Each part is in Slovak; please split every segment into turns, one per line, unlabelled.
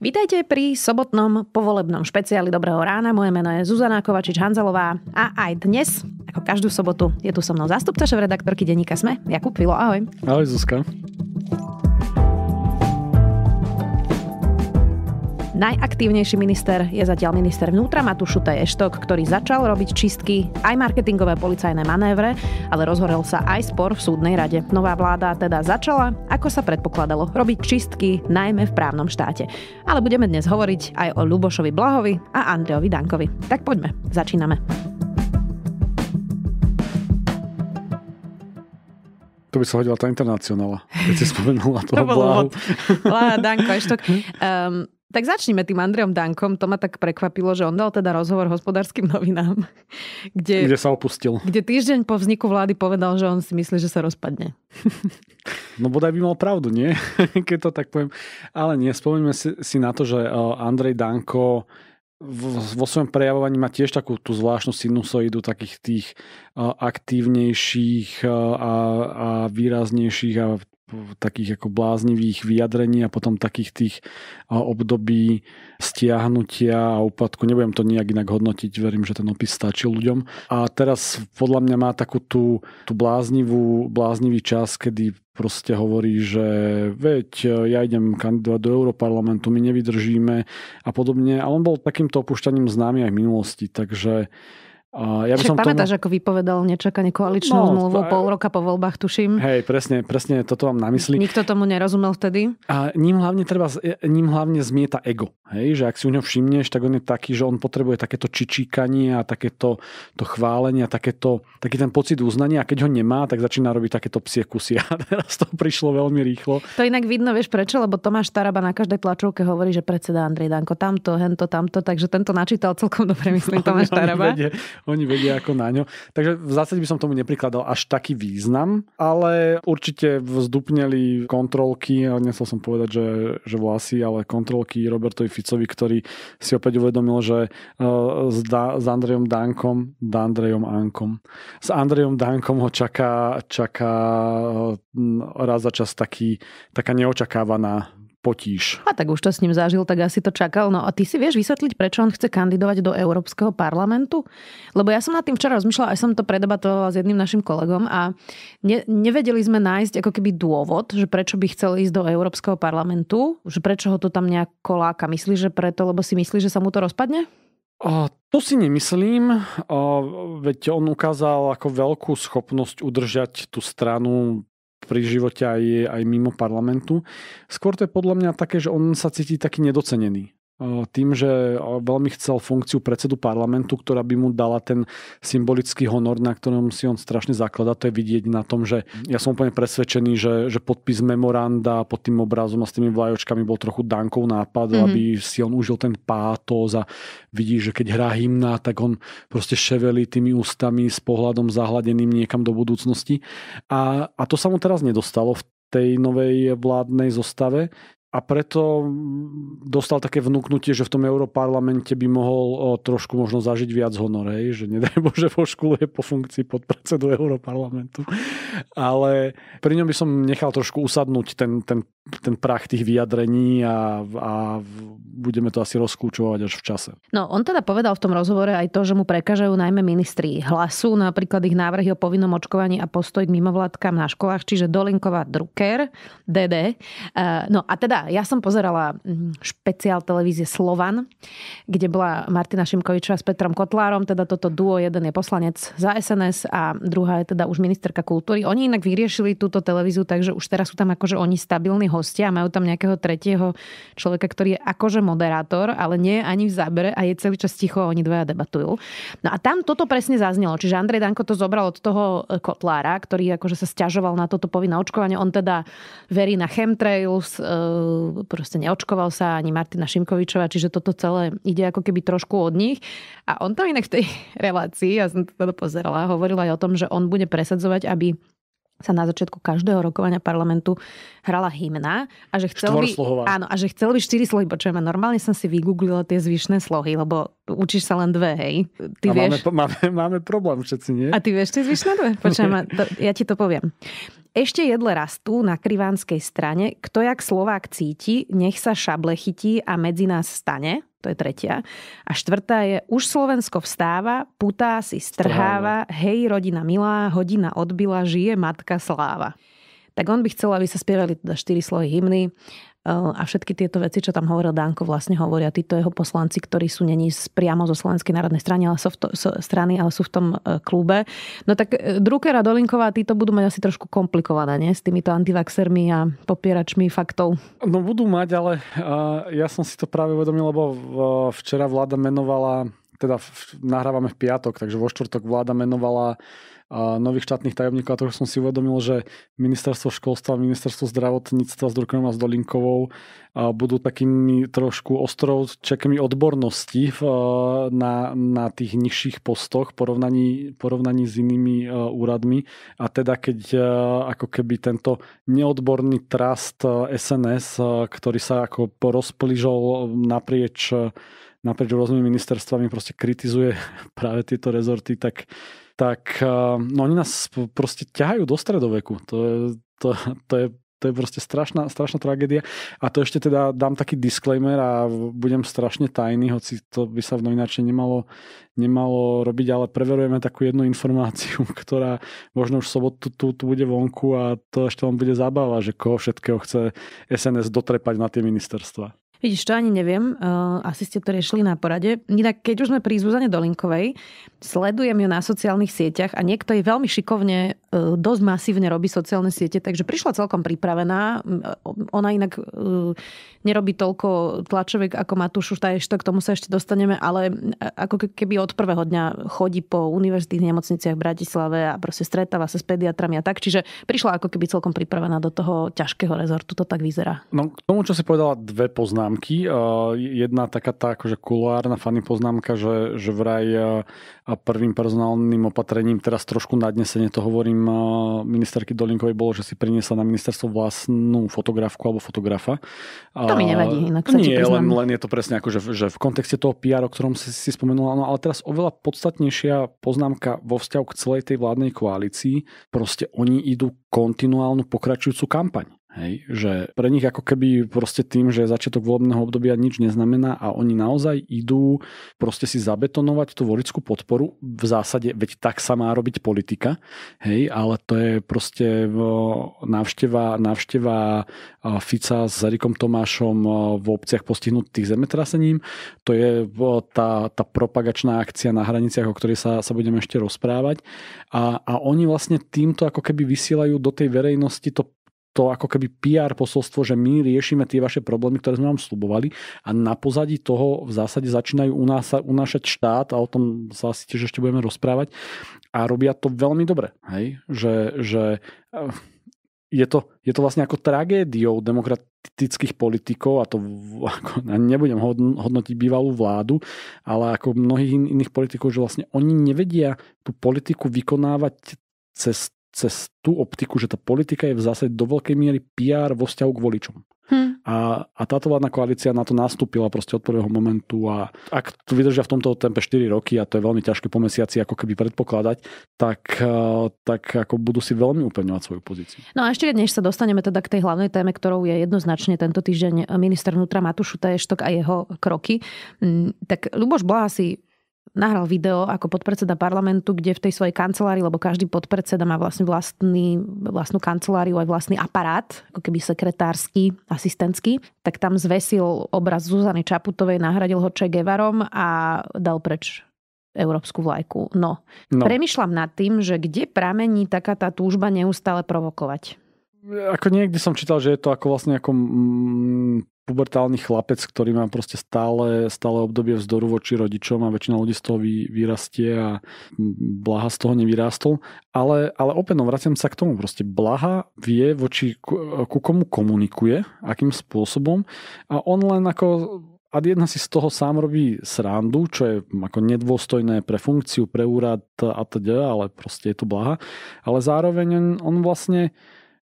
Vítajte pri sobotnom povolebnom špeciáli Dobrého rána. Moje meno je Zuzana Kovačič-Hanzelová a aj dnes, ako každú sobotu, je tu so mnou zástupca šéf-redaktorky denníka Sme, Jakub Filo. Ahoj. Ahoj Zuzka. Najaktívnejší minister je zatiaľ minister vnútra Matúš Eštok, ktorý začal robiť čistky, aj marketingové policajné manévre, ale rozhorel sa aj spor v súdnej rade. Nová vláda teda začala, ako sa predpokladalo, robiť čistky najmä v právnom štáte. Ale budeme dnes hovoriť aj o Lubošovi Blahovi a Andreovi Dankovi. Tak poďme, začíname.
To by sa hodila tá internacionála, keď si spomenula toho to bol Bláhu.
Bláha, Danko, Eštok. Um, Tak začnime tým Andrejom Dankom. To ma tak prekvapilo, že on dal teda rozhovor hospodárskym novinám. Kde, kde sa opustil. Kde týždeň po vzniku vlády povedal, že on si myslí, že sa rozpadne.
No bodaj by mal pravdu, nie? Keď to tak poviem. Ale nie, si, si na to, že e, Andrej Danko vo svojom prejavovaní má tiež takú tú zvláštnu sinusoidu takých tých e, aktívnejších e, a, a výraznejších a takých ako bláznivých vyjadrení a potom takých tých období stiahnutia a úpadku. Nebudem to nejak inak hodnotiť, verím, že ten opis stačí ľuďom. A teraz podľa mňa má takú tú, tú bláznivú, bláznivý čas, kedy proste hovorí, že veď e, ja idem kandidovať do Europarlamentu, my nevydržíme a podobne. A on bol takýmto opušťaním známy aj v minulosti, takže ja by Však som pamätáš, tomu... ako
vypovedal nečakanie koaličnú no, pol roka po voľbách, tuším.
Hej, presne, presne toto mám na mysli.
Nikto tomu nerozumel vtedy.
A ním hlavne, treba, e, ním hlavne zmieta ego. Hej, že ak si u ňo všimneš, tak on je taký, že on potrebuje takéto čičíkanie a takéto to chválenie a takéto, taký ten pocit uznania. A keď ho nemá, tak začína robiť takéto psie kusy. A teraz to prišlo veľmi rýchlo.
To inak vidno, vieš prečo? Lebo Tomáš Taraba na každej tlačovke hovorí, že predseda Andrej Danko tamto, hento, tamto. Takže tento načítal celkom dobre, myslím, Tomáš Taraba
oni vedia ako na ňo. Takže v zásade by som tomu neprikladal až taký význam, ale určite vzdupneli kontrolky, nesol som povedať, že, že vlasy, ale kontrolky Robertovi Ficovi, ktorý si opäť uvedomil, že e, s, da, s Andrejom Dankom, Andrejom Ankom, s Andrejom Dankom ho čaká, čaká e, raz za čas taký, taká neočakávaná potíž. A
tak už to s ním zažil, tak asi to čakal. No a ty si vieš vysvetliť, prečo on chce kandidovať do Európskeho parlamentu? Lebo ja som nad tým včera rozmýšľala, aj som to predebatovala s jedným našim kolegom a ne, nevedeli sme nájsť ako keby dôvod, že prečo by chcel ísť do Európskeho parlamentu, že prečo ho to tam nejak koláka. Myslíš, že preto, lebo si myslí, že sa mu to rozpadne?
A to si nemyslím, veď on ukázal ako veľkú schopnosť udržať tú stranu pri živote aj, aj mimo parlamentu. Skôr to je podľa mňa také, že on sa cíti taký nedocenený tým, že veľmi chcel funkciu predsedu parlamentu, ktorá by mu dala ten symbolický honor, na ktorom si on strašne zaklada. To je vidieť na tom, že ja som úplne presvedčený, že, že podpis memoranda pod tým obrazom a s tými vlajočkami bol trochu Dankov nápad, mm-hmm. aby si on užil ten pátos a vidí, že keď hrá hymna, tak on proste ševelí tými ústami s pohľadom zahladeným niekam do budúcnosti. A, a to sa mu teraz nedostalo v tej novej vládnej zostave a preto mm, dostal také vnúknutie, že v tom europarlamente by mohol o, trošku možno zažiť viac honorej, že nedaj Bože je po funkcii podpredsedu europarlamentu. Ale pri ňom by som nechal trošku usadnúť ten, ten ten prach tých vyjadrení a, a budeme to asi rozkúčovať až v čase.
No, on teda povedal v tom rozhovore aj to, že mu prekážajú najmä ministri hlasu, napríklad ich návrhy o povinnom očkovaní a postoj k mimovládkam na školách, čiže Dolinková Drucker, DD. E, no a teda, ja som pozerala mm, špeciál televízie Slovan, kde bola Martina Šimkovičová s Petrom Kotlárom, teda toto duo, jeden je poslanec za SNS a druhá je teda už ministerka kultúry. Oni inak vyriešili túto televíziu, takže už teraz sú tam akože oni stabilní hostia a majú tam nejakého tretieho človeka, ktorý je akože moderátor, ale nie je ani v zábere a je celý čas ticho a oni dvaja debatujú. No a tam toto presne zaznelo. Čiže Andrej Danko to zobral od toho e, Kotlára, ktorý akože sa stiažoval na toto povinné očkovanie. On teda verí na chemtrails, e, proste neočkoval sa ani Martina Šimkovičova, čiže toto celé ide ako keby trošku od nich. A on tam inak v tej relácii, ja som to teda pozerala, hovoril aj o tom, že on bude presadzovať, aby sa na začiatku každého rokovania parlamentu hrala hymna a že chcel by, áno, a že chcel by štyri slohy. Počujeme, normálne som si vygooglila tie zvyšné slohy, lebo učíš sa len dve, hej. Ty a vieš... máme,
máme, máme problém všetci, nie? A
ty vieš tie zvyšné dve? Počujeme, to, ja ti to poviem. Ešte jedle rastú na krivánskej strane. Kto jak Slovák cíti, nech sa šable chytí a medzi nás stane to je tretia. A štvrtá je, už Slovensko vstáva, putá si, strháva, hej, rodina milá, hodina odbila, žije matka sláva. Tak on by chcel, aby sa spievali teda štyri slohy hymny Ehm, a všetky tieto veci, čo tam hovoril Danko, vlastne hovoria títo jeho poslanci, ktorí sú není priamo zo Slovenskej národnej strany, ale sú v, to, strany, ale sú v tom e, klube. No tak e, Drucker a Dolinková, títo budú mať asi trošku komplikované, nie? S týmito antivaxermi a popieračmi faktov.
No budú mať, ale ja som si to práve uvedomil, lebo e, včera vláda menovala teda nahrávame v piatok, takže vo štvrtok vláda menovala a nových štátnych tajomníkov a trochu som si uvedomil, že ministerstvo školstva, ministerstvo zdravotníctva s Drukom a s Dolinkovou budú takými trošku ostrov čekami odbornosti na, na tých nižších postoch porovnaní, porovnaní s inými úradmi a teda keď ako keby tento neodborný trast SNS, ktorý sa ako rozplížol naprieč naprieč rôznymi ministerstvami proste kritizuje práve tieto rezorty, tak tak eh, no oni nás proste ťahajú do stredoveku. To je, to, to je to je proste strašná, strašná tragédia. A to ešte teda dám taký disclaimer a budem strašne tajný, hoci to by sa v novináčne nemalo, nemalo robiť, ale preverujeme takú jednu informáciu, ktorá možno už sobotu tu, tu bude vonku a to ešte vám bude zabáva, že koho všetkého chce SNS dotrepať na tie ministerstva.
Vidíš, to ani neviem. Uh, asi ste to riešili na porade. Inak, keď už sme pri Zuzane Dolinkovej, sledujem ju na sociálnych sieťach a niekto jej veľmi šikovne, uh, dosť masívne robí sociálne siete, takže prišla celkom pripravená. Ona inak uh, nerobí toľko tlačovek, ako Matúš ešte k tomu sa ešte dostaneme, ale ako keby od prvého dňa chodí po univerzitných nemocniciach v Bratislave a proste stretáva sa s pediatrami a tak. Čiže prišla ako keby celkom pripravená do toho ťažkého rezortu. To tak vyzerá.
No k tomu, čo si povedala, dve poznámky poznámky. Jedna taká tá akože kulárna fany poznámka, že, že vraj prvým personálnym opatrením, teraz trošku nadnesenie to hovorím ministerky Dolinkovej, bolo, že si priniesla na ministerstvo vlastnú fotografku alebo fotografa. To mi nevadí, inak sa Nie, len, len je to presne ako, že, že v kontexte toho PR, o ktorom si, si spomenula, no ale teraz oveľa podstatnejšia poznámka vo vzťahu k celej tej vládnej koalícii. Proste oni idú kontinuálnu pokračujúcu kampaň. Hej, že pre nich ako keby proste tým, že začiatok volebného obdobia nič neznamená a oni naozaj idú proste si zabetonovať tú voličskú podporu. V zásade, veď tak sa má robiť politika, hej, ale to je proste návšteva, návšteva Fica s Erikom Tomášom v obciach postihnutých zemetrasením. To je tá, tá propagačná akcia na hraniciach, o ktorej sa, sa budeme ešte rozprávať. A, a oni vlastne týmto ako keby vysielajú do tej verejnosti to to ako keby PR posolstvo, že my riešime tie vaše problémy, ktoré sme vám slubovali a na pozadí toho v zásade začínajú u unášať štát a o tom sa asi tiež ešte budeme rozprávať a robia to veľmi dobre. Hej? Že, že eh, je to, je to vlastne ako tragédiou demokratických politikov a to ako, nebudem hodnotiť bývalú vládu, ale ako mnohých in, iných politikov, že vlastne oni nevedia tú politiku vykonávať cez cez tú optiku, že tá politika je v zásade do veľkej miery PR vo vzťahu k voličom. Hm. A, a táto vládna koalícia na to nastúpila proste od prvého momentu a ak tu vydržia v tomto tempe 4 roky a to je veľmi ťažké po mesiaci ako keby predpokladať, tak, e, tak ako budú si veľmi upevňovať svoju pozíciu.
No a ešte než sa dostaneme teda k tej hlavnej téme, ktorou je jednoznačne tento týždeň minister vnútra Matúšu Šutaještok a jeho kroky, tak Luboš Blaha si nahral video ako podpredseda parlamentu, kde v tej svojej kancelárii, lebo každý podpredseda má vlastne vlastný, vlastnú kanceláriu aj vlastný aparát, ako keby sekretársky, asistentský, tak tam zvesil obraz Zuzany Čaputovej, nahradil ho Che Guevarom a dal preč európsku vlajku. No, no. premyšľam nad tým, že kde pramení taká tá túžba neustále provokovať
ako niekde som čítal, že je to ako vlastne ako mm, pubertálny chlapec, ktorý má proste stále, stále obdobie vzdoru voči rodičom a väčšina ľudí z toho vy, vyrastie a blaha z toho nevyrástol. Ale, ale opäť no, vraciam sa k tomu. Proste blaha vie voči ku, ku komu komunikuje, akým spôsobom a on len ako a jedna si z toho sám robí srandu, čo je ako nedôstojné pre funkciu, pre úrad a teda, ale proste je to blaha. Ale zároveň on, on vlastne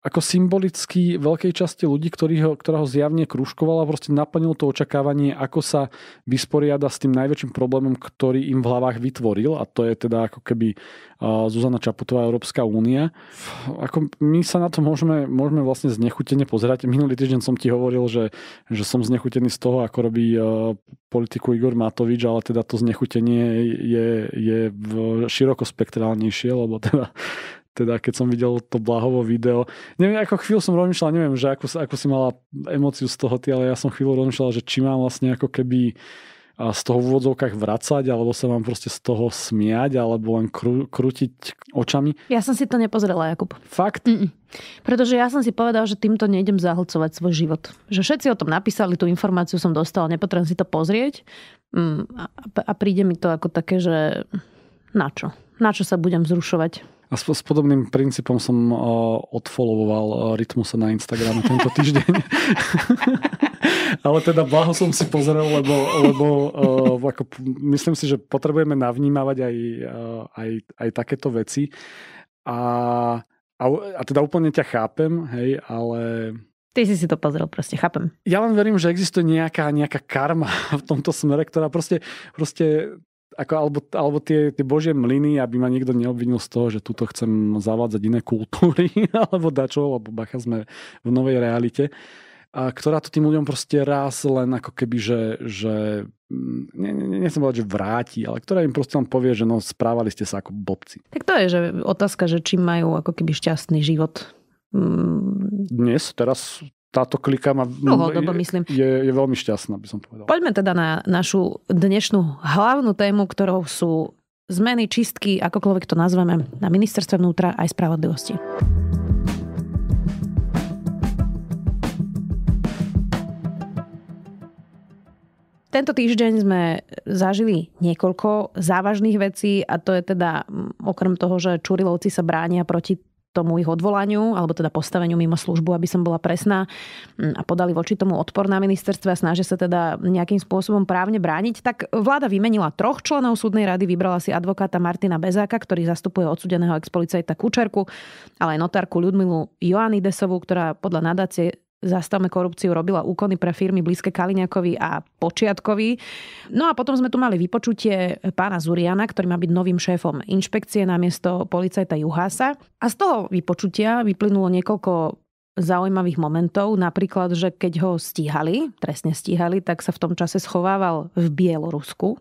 ako symbolicky veľkej časti ľudí, ktorý ho, ktorá ho zjavne kruškovala, proste naplnil to očakávanie, ako sa vysporiada s tým najväčším problémom, ktorý im v hlavách vytvoril a to je teda ako keby uh, Zuzana Čaputová Európska únia. Ako my sa na to môžeme, môžeme vlastne znechutene pozerať. Minulý týždeň som ti hovoril, že, že som znechutený z toho, ako robí uh, politiku Igor Matovič, ale teda to znechutenie je, je spektrálnejšie, lebo teda teda keď som videl to blahovo video. Neviem, ako chvíľu som rozmýšľal, neviem, že ako, ako si mala emociu z toho ty, ale ja som chvíľu rozmýšľal, že či mám vlastne ako keby a z toho v úvodzovkách vracať, alebo sa vám proste z toho smiať, alebo len kru, krútiť očami?
Ja som si to nepozrela, Jakub. Fakt? Mm-mm. Pretože ja som si povedal, že týmto nejdem zahlcovať svoj život. Že všetci o tom napísali, tú informáciu som dostala, nepotrebujem si to pozrieť. Mm, a, a príde mi to ako také, že na čo? na čo sa budem zrušovať.
A s, s podobným princípom som uh, odfollowoval uh, e, Rytmusa na Instagrame tento týždeň. Ale teda blaho som si pozrel, lebo, lebo uh, ako, myslím si, že potrebujeme navnímavať aj, uh, aj, aj takéto veci. A, a, a teda úplne ťa chápem, hej, ale Ty si si to pozrel, proste chápem. Ja len verím, že existuje nejaká, nejaká karma v tomto smere, ktorá proste, proste ako, alebo, alebo tie, tie božie mlyny, aby ma niekto neobvinil z toho, že tuto chcem zavádzať iné kultúry alebo dačo, alebo bacha sme v novej realite, a ktorá to tým ľuďom proste raz len ako keby, že, že mm, ne, ne, nechcem povedať, že vráti, ale ktorá im proste len povie, že no správali ste sa ako bobci.
Tak to je že otázka, že či majú ako keby šťastný život.
Mm. Dnes, teraz, táto klika má, Dlhodobo, no, myslím. Je, je veľmi šťastná, by som povedal. Poďme
teda na našu dnešnú hlavnú tému, ktorou sú zmeny, čistky, akokoľvek to nazveme, na ministerstve vnútra aj spravodlivosti. Tento týždeň sme zažili niekoľko závažných vecí a to je teda okrem toho, že Čurilovci sa bránia proti tomu ich odvolaniu, alebo teda postaveniu mimo službu, aby som bola presná, mm, a podali voči tomu odpor na ministerstve a snažia sa teda nejakým spôsobom právne brániť, tak vláda vymenila troch členov súdnej rady, vybrala si advokáta Martina Bezáka, ktorý zastupuje odsudeného expolicajta Kučerku, ale aj notárku Ľudmilu Joanidesovu, ktorá podľa nadácie Zastavme korupciu robila úkony pre firmy blízke Kaliňakovi a Počiatkovi. No a potom sme tu mali vypočutie pána Zuriana, ktorý má byť novým šéfom inšpekcie na miesto policajta Juhasa. A z toho vypočutia vyplynulo niekoľko zaujímavých momentov, napríklad, že keď ho stíhali, trestne stíhali, tak sa v tom čase schovával v Bielorusku.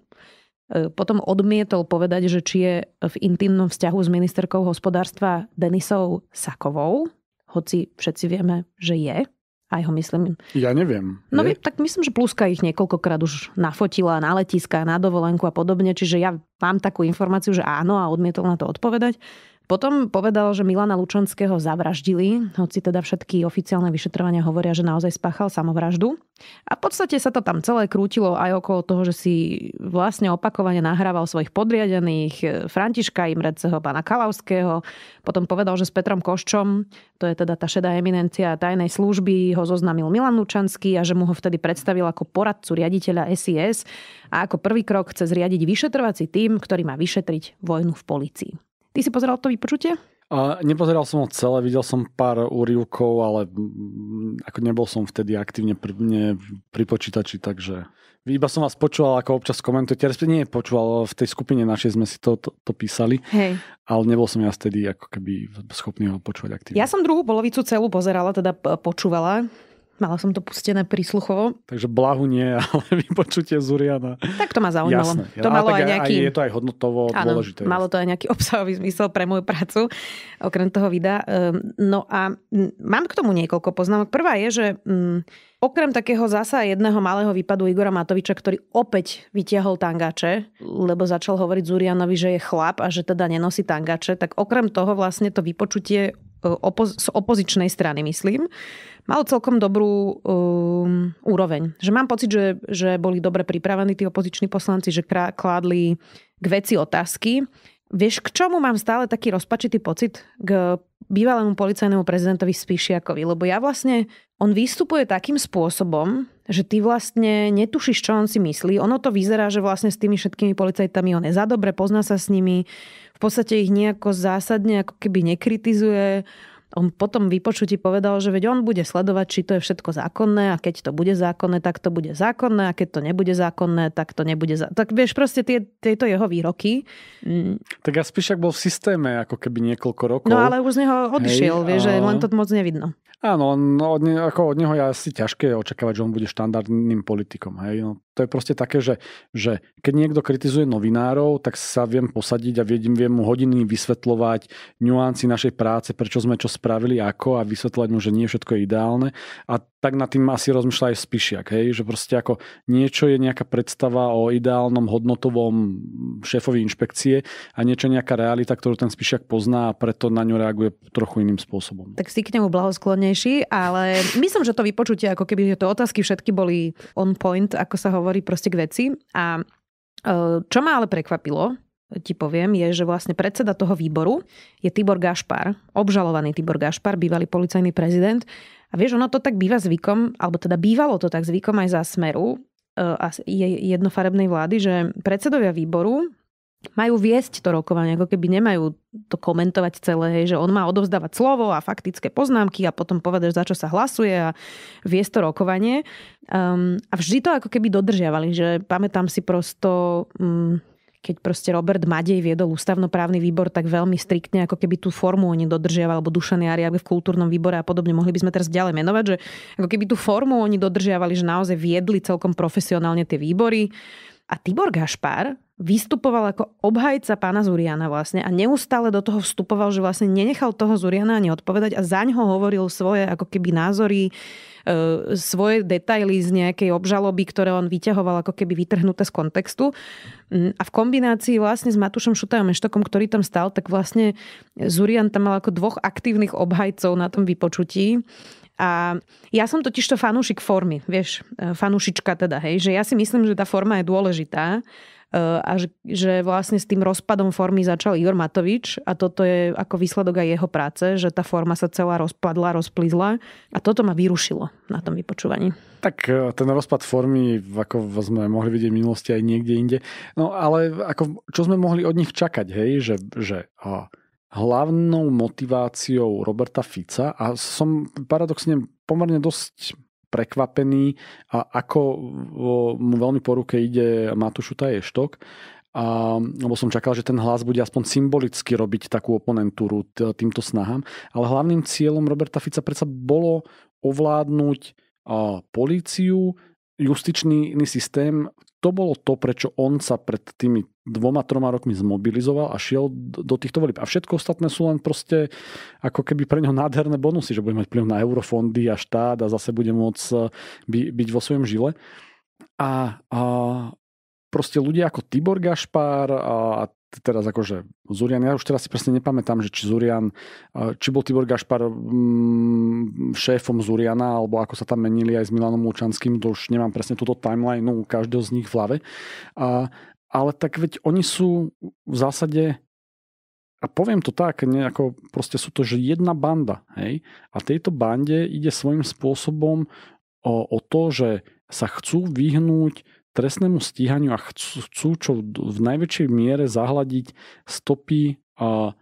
E, potom odmietol povedať, že či je v intimnom vzťahu s ministerkou hospodárstva Denisou Sakovou, hoci všetci vieme, že je. Aj ho myslím.
Ja neviem. No je?
tak myslím, že Pluska ich niekoľkokrát už nafotila na letiska, na dovolenku a podobne, čiže ja mám takú informáciu, že áno a odmietol na to odpovedať. Potom povedal, že Milana Lučanského zavraždili, hoci teda všetky oficiálne vyšetrovania hovoria, že naozaj spáchal samovraždu. A v podstate sa to tam celé krútilo aj okolo toho, že si vlastne opakovane nahrával svojich podriadených, e, Františka Imreceho, pána Kalavského. Potom povedal, že s Petrom Koščom, to je teda tá šedá eminencia tajnej služby, ho zoznamil Milan Lučanský a že mu ho vtedy predstavil ako poradcu riaditeľa SIS a ako prvý krok chce zriadiť vyšetrovací tým, ktorý má vyšetriť vojnu v policii. Ty si pozeral to vypočutie?
A nepozeral som ho celé, videl som pár úrivkov, ale ako nebol som vtedy aktívne pri, ne, pri počítači, takže iba som vás počúval, ako občas komentujete, respektíve nie počúval, v tej skupine našej sme si to, to, to písali, Hej. ale nebol som ja vtedy ako keby schopný ho počúvať aktívne.
Ja som druhú polovicu celú pozerala, teda počúvala, Mala som to pustené prísluchovo.
Takže blahu nie, ale vypočutie Zuriana. Tak
to ma zaujímalo. Jasné, to malo aj nejaký... Aj je to aj hodnotovo ano, dôležité. Malo to aj nejaký obsahový zmysel pre moju prácu, okrem toho videa. Ehm, no a mám k tomu niekoľko poznámok. Prvá je, že mm, Okrem takého zasa jedného malého výpadu Igora Matoviča, ktorý opäť vytiahol tangače, lebo začal hovoriť Zurianovi, že je chlap a že teda nenosí tangače, tak okrem toho vlastne to vypočutie Eh, opo- z opozičnej strany, myslím, mal celkom dobrú um, úroveň. Že mám pocit, že, že boli dobre pripravení tí opoziční poslanci, že krá- kládli k veci otázky. Vieš, k čomu mám stále taký rozpačitý pocit? K bývalému policajnému prezidentovi Spíšiakovi, lebo ja vlastne, on vystupuje takým spôsobom, že ty vlastne netušíš, čo on si myslí. Ono to vyzerá, že vlastne s tými všetkými policajtami on je za dobre, pozná sa s nimi, v podstate ich nejako zásadne ako keby nekritizuje, on potom vypočutí povedal, že veď on bude sledovať, či to je všetko zákonné a keď to bude zákonné, tak to bude zákonné a keď to nebude zákonné, tak to nebude zákonné. Tak vieš, proste tie, tieto jeho výroky.
Mm. Tak ja ak bol v systéme ako keby niekoľko rokov. No ale už z neho odišiel, Hej, vieš, a... že len to moc nevidno. Áno, no, od, ne, ako od neho je asi ťažké očakávať, že on bude štandardným politikom. Hej, no, to je proste také, že, že keď niekto kritizuje novinárov, tak sa viem posadiť a viem, viem mu hodiny vysvetľovať nuanci našej práce, prečo sme čo spravili, ako a vysvetľovať mu, že nie všetko je ideálne. A tak nad tým asi rozmýšľa aj Spišiak, hej? že proste ako niečo je nejaká predstava o ideálnom hodnotovom šéfovi inšpekcie a niečo je nejaká realita, ktorú ten Spišiak pozná a preto na ňu reaguje trochu iným spôsobom.
Tak si k nemu blahosklonnejší, ale myslím, že to vypočutie, ako keby to otázky všetky boli on point, ako sa hovorí hovorí proste k veci. A e, čo ma ale prekvapilo, ti poviem, je, že vlastne predseda toho výboru je Tibor Gašpar, obžalovaný Tibor Gašpar, bývalý policajný prezident. A vieš, ono to tak býva zvykom, alebo teda bývalo to tak zvykom aj za smeru e, a jednofarebnej vlády, že predsedovia výboru majú viesť to rokovanie, ako keby nemajú to komentovať celé, hej, že on má odovzdávať slovo a faktické poznámky a potom povedať, za čo sa hlasuje a viesť to rokovanie. Um, a vždy to ako keby dodržiavali, že pamätám si prosto... Um, keď proste Robert Madej viedol ústavnoprávny výbor, tak veľmi striktne ako keby tú formu oni dodržiavali, alebo Dušan Jariak v kultúrnom výbore a podobne, mohli by sme teraz ďalej menovať, že ako keby tú formu oni dodržiavali, že naozaj viedli celkom profesionálne tie výbory a Tibor Gašpar vystupoval ako obhajca pána Zuriana vlastne a neustále do toho vstupoval, že vlastne nenechal toho Zuriana ani odpovedať a zaň ho hovoril svoje ako keby názory, e, svoje detaily z nejakej obžaloby, ktoré on vyťahoval ako keby vytrhnuté z kontextu. Mm, a v kombinácii vlastne s Matušom Šutajom Eštokom, ktorý tam stal, tak vlastne Zurian tam mal ako dvoch aktívnych obhajcov na tom vypočutí a ja som totiž to fanúšik formy, vieš, e, fanúšička teda, hej, že ja si myslím, že tá forma je dôležitá e, a že, že vlastne s tým rozpadom formy začal Igor Matovič a toto je ako výsledok aj jeho práce, že tá forma sa celá rozpadla, rozplizla a toto ma vyrušilo na tom vypočúvaní.
Tak e, ten rozpad formy, ako sme mohli vidieť v minulosti aj niekde inde, no ale ako, čo sme mohli od nich čakať, hej, že, že oh hlavnou motiváciou Roberta Fica a som paradoxne pomerne dosť prekvapený, a ako mu veľmi po ruke ide Matúšu Taještok, a, lebo som čakal, že ten hlas bude aspoň symbolicky robiť takú oponentúru týmto snahám. Ale hlavným cieľom Roberta Fica predsa bolo ovládnuť a, políciu, justičný systém. To bolo to, prečo on sa pred tými dvoma, troma rokmi zmobilizoval a šiel do týchto volieb. A všetko ostatné sú len proste ako keby pre neho nádherné bonusy, že bude mať vplyv na eurofondy a štát a zase bude môcť e, by, byť vo svojom žile. A, a proste ľudia ako Tibor Gašpár a, a teraz akože Zurian, ja už teraz si presne nepamätám, že či Zurian, e, či bol Tibor Gašpar mm, šéfom Zuriana, alebo ako sa tam menili aj s Milanom Lučanským, to už nemám presne túto timeline každého z nich v hlave. A, ale tak veď oni sú v zásade, a poviem to tak, nejako, proste sú to že jedna banda, hej? A tejto bande ide svojím spôsobom o, o to, že sa chcú vyhnúť trestnému stíhaniu a chcú, chcú čo v najväčšej miere zahladiť stopy a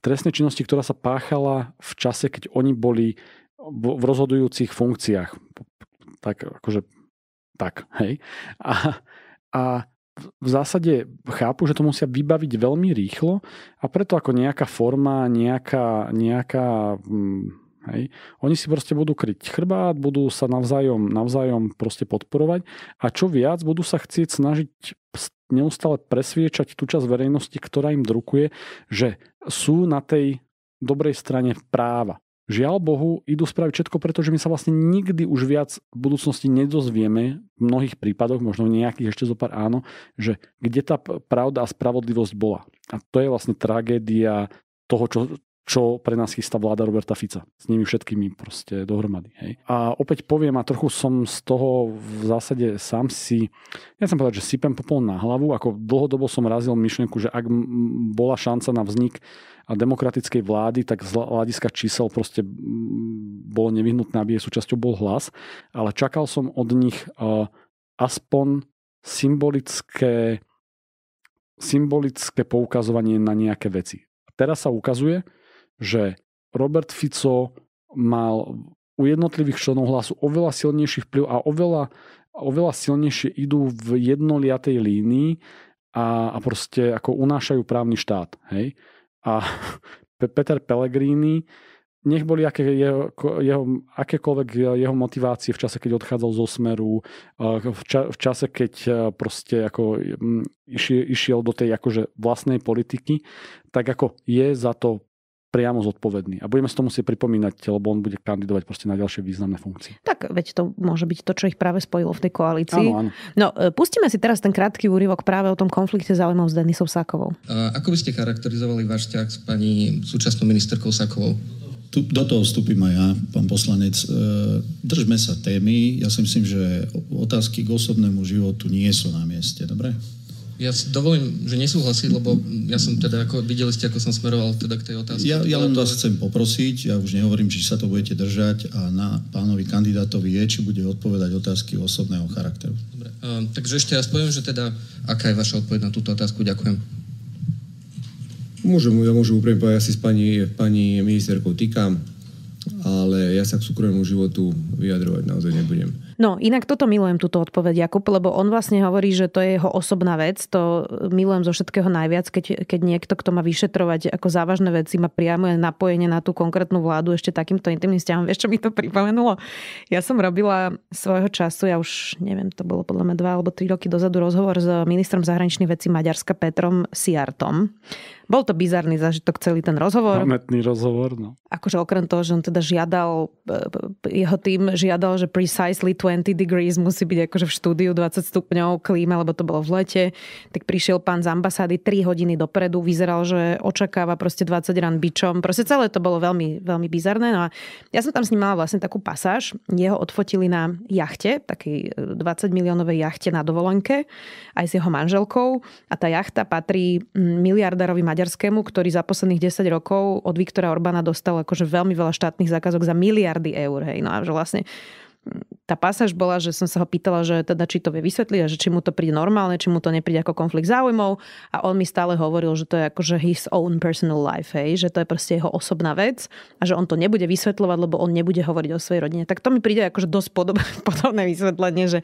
trestnej činnosti, ktorá sa páchala v čase, keď oni boli v rozhodujúcich funkciách. Tak akože tak, hej. A, a v zásade chápu, že to musia vybaviť veľmi rýchlo a preto ako nejaká forma, nejaká, nejaká mm, Hej. Oni si proste budú kryť chrbát, budú sa navzájom, navzájom proste podporovať a čo viac, budú sa chcieť snažiť neustále presviečať tú časť verejnosti, ktorá im drukuje, že sú na tej dobrej strane práva žiaľ Bohu, idú spraviť všetko, pretože my sa vlastne nikdy už viac v budúcnosti nedozvieme, v mnohých prípadoch, možno v nejakých ešte pár áno, že kde tá pravda a spravodlivosť bola. A to je vlastne tragédia toho, čo čo pre nás chystá vláda Roberta Fica. S nimi všetkými proste dohromady. Hej. A opäť poviem, a trochu som z toho v zásade sám si, ja som povedal, že sypem popol na hlavu, ako dlhodobo som razil myšlienku, že ak bola šanca na vznik a demokratickej vlády, tak z hľadiska čísel proste bolo nevyhnutné, aby jej súčasťou bol hlas. Ale čakal som od nich aspoň symbolické, symbolické poukazovanie na nejaké veci. Teraz sa ukazuje, že Robert Fico mal u jednotlivých členov hlasu oveľa silnejší vplyv a oveľa, oveľa silnejšie idú v jednoliatej línii a, a proste ako unášajú právny štát. Hej? A Peter Pellegrini, nech boli aké jeho, jeho, akékoľvek jeho motivácie v čase, keď odchádzal zo smeru, v, ča, v čase, keď e, proste ako išiel, išiel do tej akože vlastnej politiky, tak ako je za to priamo zodpovedný. A budeme si to musieť pripomínať, lebo on bude kandidovať proste na ďalšie významné funkcie.
Tak, veď to môže byť to, čo ich práve spojilo v tej koalícii. Áno,
áno. No, e,
pustíme si teraz ten krátky úryvok práve o tom konflikte záujmov s Denisou Sákovou.
A ako by ste charakterizovali váš vzťah s pani súčasnou ministerkou Sákovou? Tu, do toho vstúpim aj ja, pán poslanec. E, držme sa témy. Ja si myslím, že otázky k osobnému životu nie sú na mieste. Dobre? Ja dovolím, že nesúhlasiť, lebo ja som teda, ako, videli ste, ako som smeroval teda k tej otázke. Ja, ja teda len vás chcem poprosiť, ja už nehovorím, či sa to budete držať a na pánovi kandidátovi je, či bude odpovedať otázky osobného charakteru. Dobre, uh, takže ešte raz poviem, že teda, aká je vaša odpoveď na túto otázku. Ďakujem. Môžem, ja môžem úprimne povedať, ja si s pani, pani ministerkou týkam, ale ja sa k súkromnému životu vyjadrovať naozaj nebudem.
No, inak toto milujem, túto odpoveď Jakub, lebo on vlastne hovorí, že to je jeho osobná vec. To milujem zo všetkého najviac, keď, keď niekto, kto má vyšetrovať ako závažné veci, má priamo napojenie na tú konkrétnu vládu ešte takýmto intimným vzťahom. Vieš, čo mi to pripomenulo? Ja som robila svojho času, ja už neviem, to bolo podľa mňa dva alebo tri roky dozadu rozhovor s ministrom zahraničných vecí Maďarska Petrom Siartom. Bol to bizarný zážitok celý ten rozhovor.
Pamätný rozhovor, no.
Akože okrem toho, že on teda žiadal, e, e, e, jeho tým žiadal, že precisely 20 20 degrees, musí byť akože v štúdiu 20 stupňov, klíma, lebo to bolo v lete. Tak prišiel pán z ambasády 3 hodiny dopredu, vyzeral, že očakáva proste 20 ran bičom. Proste celé to bolo veľmi, veľmi bizarné. No a ja som tam s ním mala vlastne takú pasáž. Jeho odfotili na jachte, takej 20 e, miliónovej jachte na dovolenke, aj s jeho manželkou. A tá jachta patrí miliardárovi maďarskému, ktorý za posledných 10 rokov od Viktora Orbána dostal akože veľmi veľa štátnych zákazok za miliardy eur. Hej. No a že vlastne tá pasáž bola, že som sa ho pýtala, že teda či to vie vysvetliť a že či mu to príde normálne, či mu to nepríde ako konflikt záujmov a on mi stále hovoril, že to je akože his own personal life, hej, že to je proste jeho osobná vec a že on to nebude vysvetľovať, lebo on nebude hovoriť o svojej rodine. Tak to mi príde akože dosť podobné, podobné vysvetlenie, že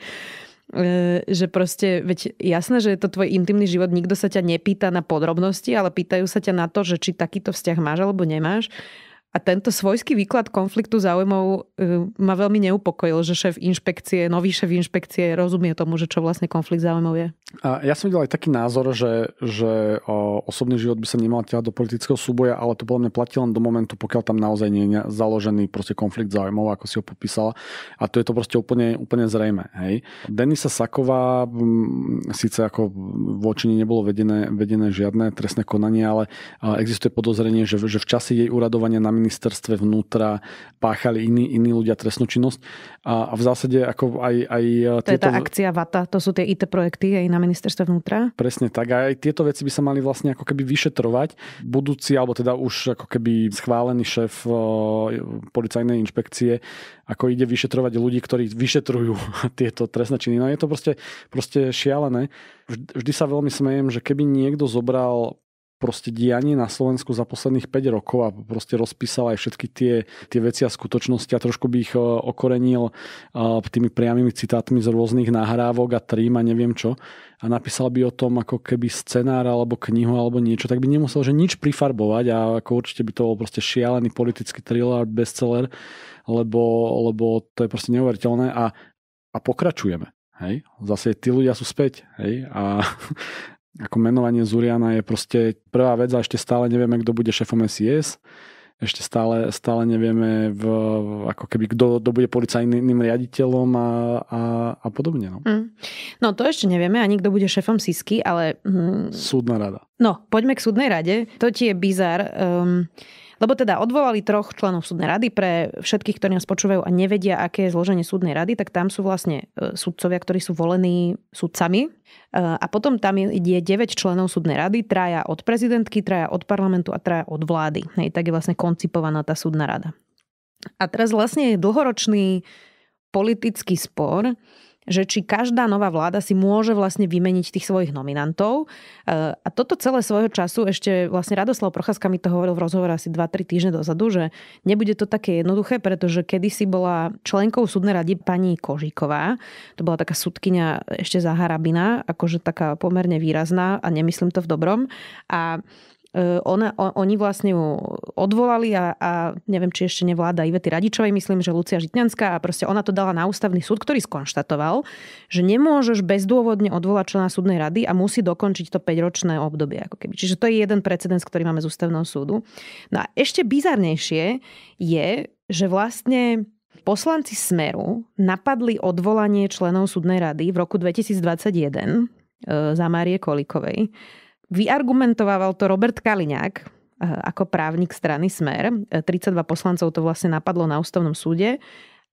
e, že proste, veď jasné, že je to tvoj intimný život, nikto sa ťa nepýta na podrobnosti, ale pýtajú sa ťa na to, že či takýto vzťah máš alebo nemáš a tento svojský výklad konfliktu záujmov e, ma veľmi neupokojil, že šéf inšpekcie, nový šéf inšpekcie rozumie tomu, že čo vlastne konflikt záujmov je.
A ja som videl aj taký názor, že, že osobný život by sa nemal ťahať do politického súboja, ale to podľa mňa platí len do momentu, pokiaľ tam naozaj nie je založený proste konflikt záujmov, ako si ho popísala. A to je to proste úplne, úplne zrejme. Hej. Denisa Saková, mm, síce ako voči nebolo vedené, vedené žiadne trestné konanie, ale existuje podozrenie, že, že v čase jej uradovania na ministerstve vnútra páchali iní, iní ľudia trestnú činnosť. A, a v zásade ako aj... aj e, to tieto... je tá akcia
VATA, to sú tie IT projekty aj na ministerstve vnútra?
Presne tak. A aj tieto veci by sa mali vlastne ako keby vyšetrovať. Budúci, alebo teda už ako keby schválený šéf e, policajnej inšpekcie, ako ide vyšetrovať ľudí, ktorí vyšetrujú tieto trestné činy. No je to proste, proste šialené. Vždy sa veľmi smejem, že keby niekto zobral proste dianie na Slovensku za posledných 5 rokov a proste rozpísal aj všetky tie, tie veci a skutočnosti a trošku by ich e, okorenil e, tými priamými citátmi z rôznych nahrávok a trím a neviem čo a napísal by o tom ako keby scenár alebo knihu alebo niečo, tak by nemusel že nič prifarbovať a ako určite by to bol proste šialený politický thriller, bestseller, lebo, lebo to je proste neuveriteľné a, a pokračujeme. Hej? Zase tí ľudia sú späť. Hej? A, ako menovanie Zuriana je proste prvá vec a ešte stále nevieme, kto bude šéfom SIS. Ešte stále, stále nevieme, v, ako keby, kto, kto bude policajným riaditeľom a, a, a podobne. No.
Mm. no to ešte nevieme, ani kto bude šéfom SISky, ale... Mm,
Súdna rada.
No, poďme k súdnej rade. To ti je bizar. Um, lebo teda odvolali troch členov súdnej rady pre všetkých, ktorí nás počúvajú a nevedia, aké je zloženie súdnej rady, tak tam sú vlastne e, súdcovia, ktorí sú volení súdcami. E, a potom tam je 9 členov súdnej rady, traja od prezidentky, traja od parlamentu a traja od vlády. Hej, tak je vlastne koncipovaná tá súdna rada. A teraz vlastne je dlhoročný politický spor, že či každá nová vláda si môže vlastne vymeniť tých svojich nominantov. E, a toto celé svojho času ešte vlastne Radoslav Procházka mi to hovoril v rozhovore asi 2-3 týždne dozadu, že nebude to také jednoduché, pretože kedysi bola členkou súdnej rady pani Kožíková. To bola taká súdkynia ešte za Harabina, akože taká pomerne výrazná a nemyslím to v dobrom. A ona, oni vlastne ju odvolali a, a neviem, či ešte nevláda Ivety Radičovej, myslím, že Lucia Žitňanská a proste ona to dala na ústavný súd, ktorý skonštatoval, že nemôžeš bezdôvodne odvolať člena súdnej rady a musí dokončiť to 5-ročné obdobie. Ako keby. Čiže to je jeden precedens, ktorý máme z ústavného súdu. No a ešte bizarnejšie je, že vlastne Poslanci Smeru napadli odvolanie členov súdnej rady v roku 2021 e, za Márie Kolikovej Vyargumentoval to Robert Kaliňák eh, ako právnik strany Smer. 32 eh, poslancov to vlastne napadlo na ústavnom súde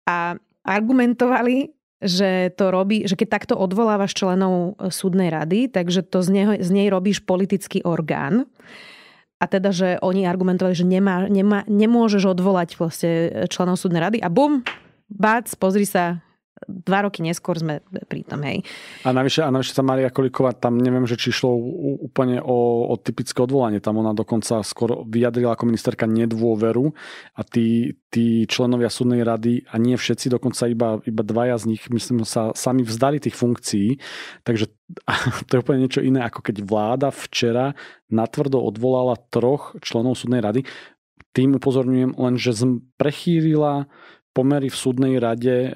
a argumentovali, že to robí, že keď takto odvolávaš členov eh, súdnej rady, takže to z, neho, z nej robíš politický orgán. A teda, že oni argumentovali, že nemá, nemá, nemôžeš odvolať vlastne členov súdnej rady a bum, bác, pozri sa, dva roky neskôr sme pri tom, hej.
A navyše, a navyše tá Maria Koliková, tam neviem, že či šlo úplne o, o typické odvolanie, tam ona dokonca skôr vyjadrila ako ministerka nedôveru a tí, tí členovia súdnej rady a nie všetci, dokonca iba, iba dvaja z nich, myslím, sa sami vzdali tých funkcií, takže to je úplne niečo iné, ako keď vláda včera natvrdo odvolala troch členov súdnej rady. Tým upozorňujem len, že prechýrila pomery v súdnej rade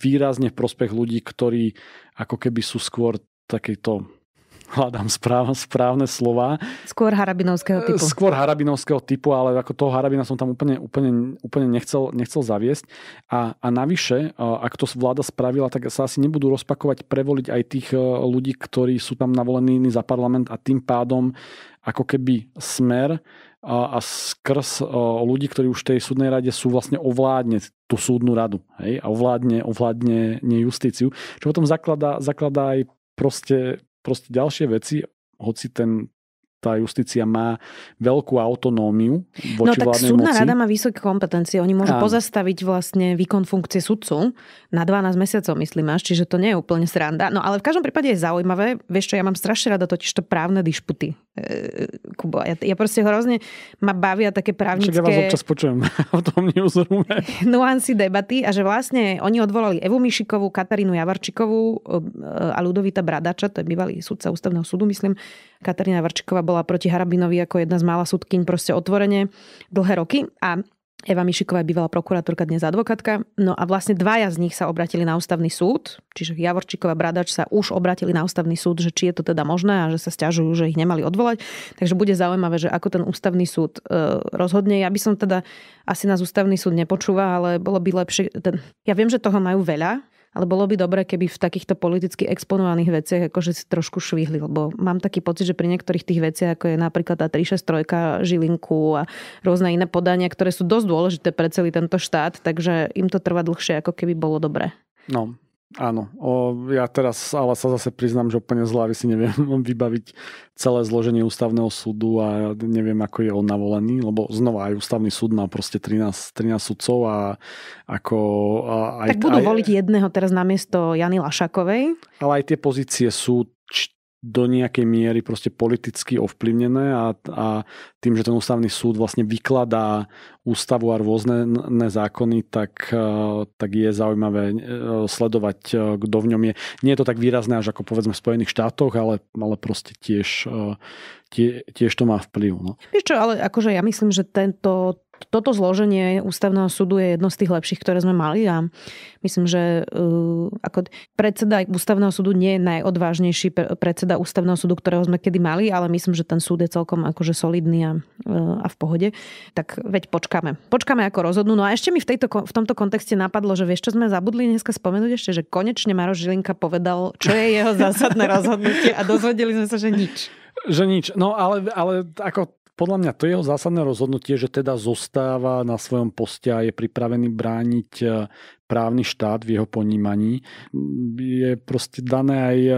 výrazne v prospech ľudí, ktorí ako keby sú skôr takéto. hľadám správ, správne slova.
Skôr harabinovského typu. E, skôr
harabinovského typu, ale ako toho harabina som tam úplne, úplne, úplne nechcel, nechcel zaviesť. A, a navyše, e, ak to vláda spravila, tak sa asi nebudú rozpakovať prevoliť aj tých e, ľudí, ktorí sú tam navolení za parlament a tým pádom ako keby smer a, a skrz a, e, ľudí, ktorí už v tej súdnej rade sú, vlastne ovládne tú súdnu radu hej? a ovládne, ovládne nejustíciu, justíciu, čo potom zakladá, zakladá aj proste, proste ďalšie veci, hoci ten tá justícia má veľkú autonómiu voči No tak súdna moci. rada
má vysoké kompetencie. Oni môžu a... pozastaviť vlastne výkon funkcie sudcu na 12 mesiacov, myslím až, čiže to nie je úplne sranda. No ale v každom prípade je zaujímavé, vieš čo, ja mám strašne rada totiž to právne dišputy. E, Kubo, ja, ja proste hrozne ma bavia také právnické... Však ja vás občas
počujem o tom neuzrúme.
Nuancy debaty a že vlastne oni odvolali Evu Mišikovú, Katarínu Javarčikovú e, a Ludovita Bradača, to je bývalý sudca ústavného súdu, myslím, Katarína Varčková bola proti Harabinovi ako jedna z mála súdkyň proste otvorene dlhé roky a Eva Mišiková je bývalá prokurátorka, dnes advokátka. No a vlastne dvaja z nich sa obratili na ústavný súd, čiže Javorčíková Bradač sa už obratili na ústavný súd, že či je to teda možné a že sa stiažujú, že ich nemali odvolať. Takže bude zaujímavé, že ako ten ústavný súd e, rozhodne. Ja by som teda asi nás ústavný súd nepočúva, ale bolo by lepšie. Ten... Ja viem, že toho majú veľa, ale bolo by dobre, keby v takýchto politicky exponovaných veciach akože si trošku švihli, lebo mám taký pocit, že pri niektorých tých veciach, ako je napríklad tá 363 Žilinku a rôzne iné podania, ktoré sú dosť dôležité pre celý tento štát, takže im to trvá dlhšie, ako keby bolo dobre.
No, Áno, o, ja teraz ale sa zase priznám, že úplne z hlavy si neviem vybaviť celé zloženie ústavného súdu a neviem, ako je on navolený, lebo znova aj ústavný súd má proste 13, 13 sudcov a ako... A aj, tak budú aj, voliť
jedného teraz namiesto Jany Lašakovej.
Ale aj tie pozície sú č- do nejakej miery proste politicky ovplyvnené a, a tým, že ten ústavný súd vlastne vykladá ústavu a rôzne ne zákony, tak, e, tak je zaujímavé e, sledovať, e, kto v ňom je. Nie je to tak výrazné až ako povedzme v Spojených štátoch, ale, ale proste tiež, tie, tiež to má vplyv. No.
Vieš čo, ale akože ja myslím, že tento, toto zloženie ústavného súdu je jedno z tých lepších, ktoré sme mali a myslím, že uh, ako predseda ústavného súdu nie je najodvážnejší predseda ústavného súdu, ktorého sme kedy mali, ale myslím, že ten súd je celkom akože solidný a, uh, a v pohode. Tak veď počkaj počkáme. Počkáme, ako rozhodnú. No a ešte mi v, tejto, v tomto kontexte napadlo, že vieš, čo sme zabudli dneska spomenúť ešte, že konečne Maro Žilinka povedal, čo
je jeho zásadné rozhodnutie a dozvedeli sme sa, že nič. Že nič. No ale, ale ako podľa mňa to jeho zásadné rozhodnutie, že teda zostáva na svojom poste a je pripravený brániť e, právny štát v jeho ponímaní, je proste dané aj e,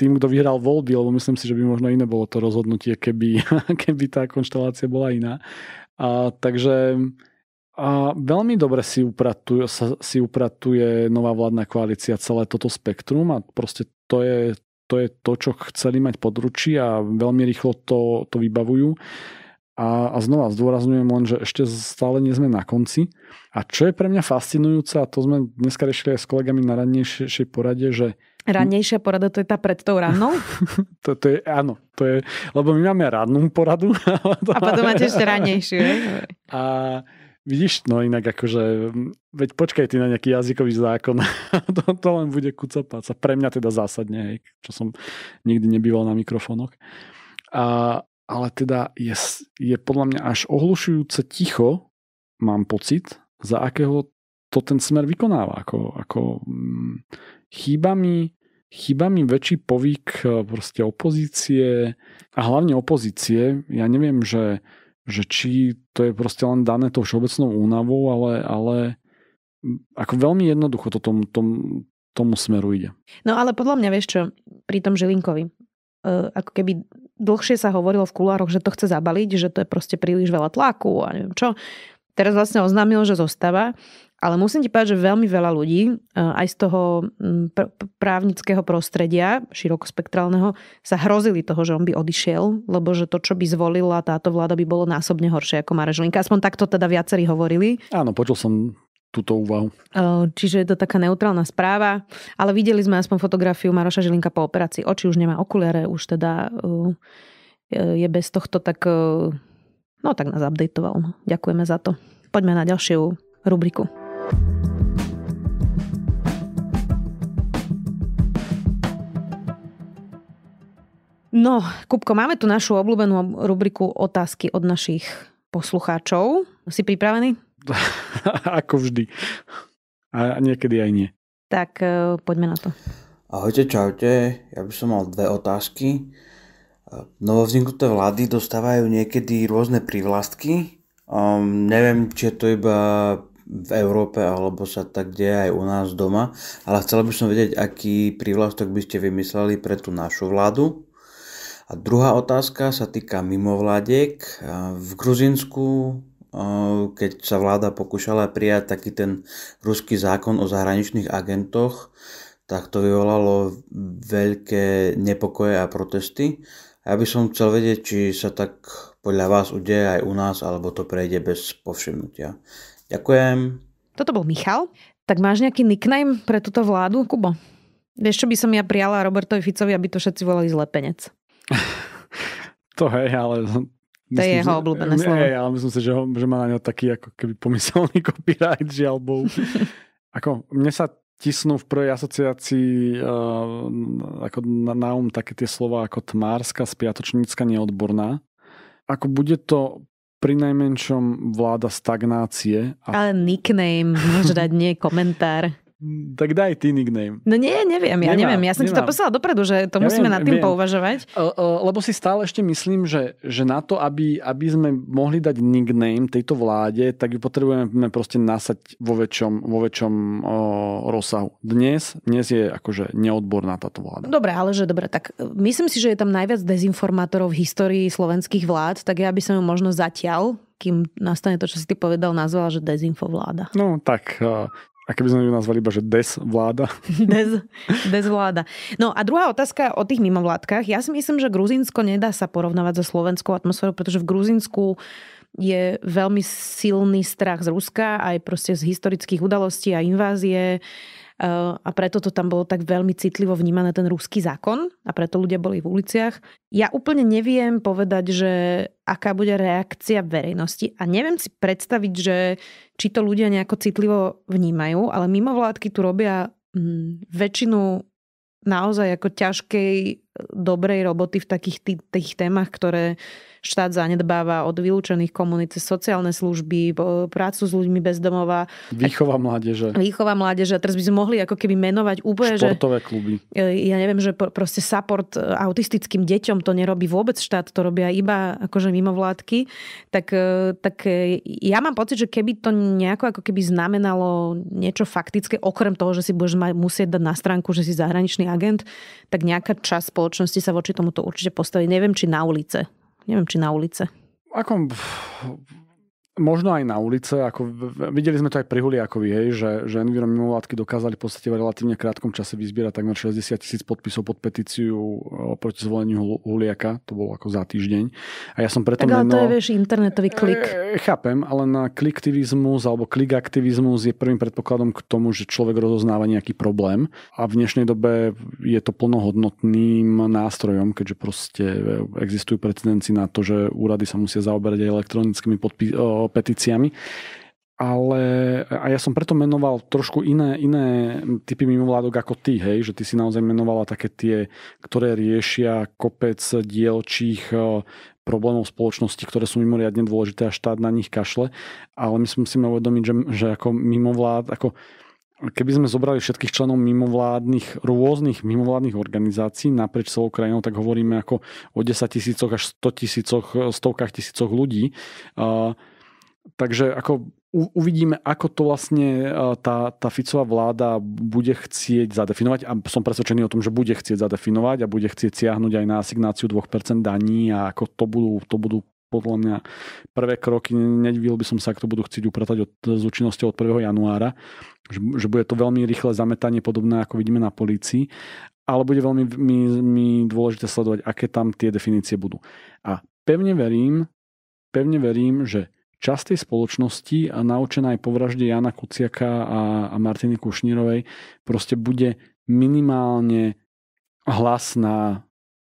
tým, kto vyhral voľby, lebo myslím si, že by možno iné bolo to rozhodnutie, keby, keby tá konštelácia bola iná. A, takže a veľmi dobre si upratuje, sa, si upratuje nová vládna koalícia celé toto spektrum a proste to je to, je to čo chceli mať područí a veľmi rýchlo to, to vybavujú. A, a znova zdôrazňujem len, že ešte stále nie sme na konci. A čo je pre mňa fascinujúce, a to sme dneska riešili aj s kolegami na radnejšej porade, že
Ranejšia porada, to je tá pred tou rannou?
to, to je, áno, to je, lebo my máme rannú poradu. a potom máte ešte ranejšiu. A vidíš, no inak akože, veď počkaj ty na nejaký jazykový zákon, to, to len bude sa. Pre mňa teda zásadne, hej, čo som nikdy nebýval na mikrofónoch. A, ale teda je, je podľa mňa až ohlušujúce ticho, mám pocit, za akého to ten smer vykonáva. Ako, ako mm, chýba mi Chýba mi väčší povík e, proste opozície a hlavne opozície. Ja neviem, že, že či to je proste len dané tou všeobecnou únavou, ale, ale ako veľmi jednoducho to tom, tom, tomu smeru ide.
No ale podľa mňa vieš čo, pri tom Žilinkovi, e, ako keby dlhšie sa hovorilo v kulároch, že to chce zabaliť, že to je proste príliš veľa tlaku a neviem čo. Teraz vlastne oznámil, že zostáva, ale musím ti povedať, že veľmi veľa ľudí e, aj z toho pr- právnického prostredia, širokospektrálneho, sa hrozili toho, že on by odišiel, lebo že to, čo by zvolila táto vláda, by bolo násobne horšie ako Mara Žilinka. Aspoň takto teda viacerí hovorili.
Áno, počul som túto úvahu. E,
čiže je to taká neutrálna správa, ale videli sme aspoň fotografiu Maroša Žilinka po operácii. Oči už nemá okuliare, už teda e, je bez tohto tak No tak nás updateoval. No. Ďakujeme za to. Poďme na ďalšiu rubriku. No, Kupko, máme tu našu obľúbenú rubriku otázky od našich poslucháčov. Si pripravený?
Ako vždy. A niekedy aj nie.
Tak eh, poďme na to.
Ahojte, čaute.
Ja by som mal dve otázky. Novovzniknuté vlády dostávajú niekedy rôzne privlastky. Um, neviem, či je to iba v Európe, alebo sa tak deje aj u nás doma, ale chcel by som vedieť, aký prívlastok by ste vymysleli pre tú našu vládu. A druhá otázka sa týka mimovládiek. V Gruzinsku, keď sa vláda pokúšala prijať taký ten ruský zákon o zahraničných agentoch, tak to vyvolalo veľké nepokoje a protesty. Ja by som chcel vedieť, či sa tak podľa vás udeje aj u nás, alebo to prejde bez povšimnutia. Ďakujem. Toto bol Michal. Tak máš nejaký nickname pre túto vládu, Kubo? Vieš, čo by som ja prijala Robertovi Ficovi, aby to všetci volali zlepenec?
to hej, ale... To je jeho obľúbené slovo. Nie, ale myslím si, že, ho, že má na ňo taký ako keby pomyselný copyright, žiaľ ako, mne sa tisnú v prvej asociácii uh, ako na, na um také tie slova ako tmárska, spiatočnícka, neodborná. Ako bude to pri najmenšom vláda stagnácie.
A... Ale nickname, môže dať nie komentár.
Tak daj ty nickname.
No nie, neviem, ja nemám, neviem. Ja som nemám. ti to poslala dopredu, že to ja musíme viem, nad tým viem. pouvažovať.
Lebo si stále ešte myslím, že, že na to, aby, aby sme mohli dať nickname tejto vláde, tak ju potrebujeme proste nasať vo väčšom, vo väčšom uh, rozsahu. Dnes, dnes je akože neodborná táto vláda.
Dobre, ale že dobre, tak e, myslím si, že je tam najviac dezinformátorov v histórii slovenských vlád, tak ja by som ju možno zatiaľ kým nastane to, čo si ty povedal, nazvala, že dezinfovláda. No
tak, e, a keby sme ju nazvali iba, že des vláda.
Des, des vláda. No a druhá otázka o tých mimovládkach. Ja si myslím, že Gruzínsko nedá sa porovnávať so slovenskou atmosférou, pretože v Gruzínsku je veľmi silný strach z Ruska, aj proste z historických udalostí a invázie. Eh, a preto to tam bolo tak veľmi citlivo vnímané, ten ruský zákon a preto ľudia boli v uliciach. Ja úplne neviem povedať, že aká bude reakcia verejnosti a neviem si predstaviť, že či to ľudia nejako citlivo vnímajú, ale mimovládky tu robia mm, väčšinu naozaj ako ťažkej, dobrej roboty v takých tých témach, ktoré štát zanedbáva od vylúčených komunít sociálne služby, prácu s ľuďmi bezdomová.
Výchova mládeže.
Výchova mládeže. A teraz by sme mohli ako keby menovať úplne, Športové že... kluby. E, ja neviem, že proste support autistickým deťom to nerobí vôbec štát, to robia iba akože mimovládky. Tak, e, tak e, ja mám pocit, že keby to nejako ako keby znamenalo niečo faktické, okrem toho, že si budeš musieť dať na stránku, že si zahraničný agent, tak nejaká časť spoločnosti sa voči tomuto určite postaví. Neviem, či na ulice. Neviem, či na ulice.
Ako, možno aj na ulice, ako videli sme to aj pri Huliakovi, hej, že, že Enviro mimovládky dokázali v podstate v relatívne krátkom čase vyzbierať takmer 60 tisíc podpisov pod petíciu e, proti zvoleniu Huliaka, to bolo ako za týždeň. A ja som preto tak, ale meno... to je, vieš,
internetový klik. E,
e, chápem, ale na kliktivizmus alebo klikaktivizmus je prvým predpokladom k tomu, že človek rozoznáva nejaký problém a v dnešnej dobe je to plnohodnotným nástrojom, keďže proste existujú precedenci na to, že úrady sa musia zaoberať aj elektronickými podpismi zaoberalo petíciami. Ale a ja som preto menoval trošku iné, iné typy mimovládok ako ty, hej, že ty si naozaj menovala také tie, ktoré riešia kopec dielčích eh, problémov spoločnosti, ktoré sú mimoriadne dôležité a štát na nich kašle. Ale my si musíme uvedomiť, že, že ako mimovlád, ako keby sme zobrali všetkých členov mimovládnych, rôznych mimovládnych organizácií naprieč celou krajinou, tak hovoríme ako o 10 tisícoch až 100 tisícoch, stovkách tisícoch ľudí. Uh, Takže ako uvidíme, ako to vlastne tá, tá Ficová vláda bude chcieť zadefinovať a som presvedčený o tom, že bude chcieť zadefinovať a bude chcieť siahnuť aj na asignáciu 2% daní a ako to budú, to budú podľa mňa prvé kroky, nedivil by som sa, ak to budú chcieť upratať od, z účinnosťou od 1. januára, že, že bude to veľmi rýchle zametanie, podobné ako vidíme na polícii, ale bude veľmi mi, mi dôležité sledovať, aké tam tie definície budú. A pevne verím, pevne verím, že tej spoločnosti a naučená aj po vražde Jana Kuciaka a, a Martiny Kušnírovej proste bude minimálne hlasná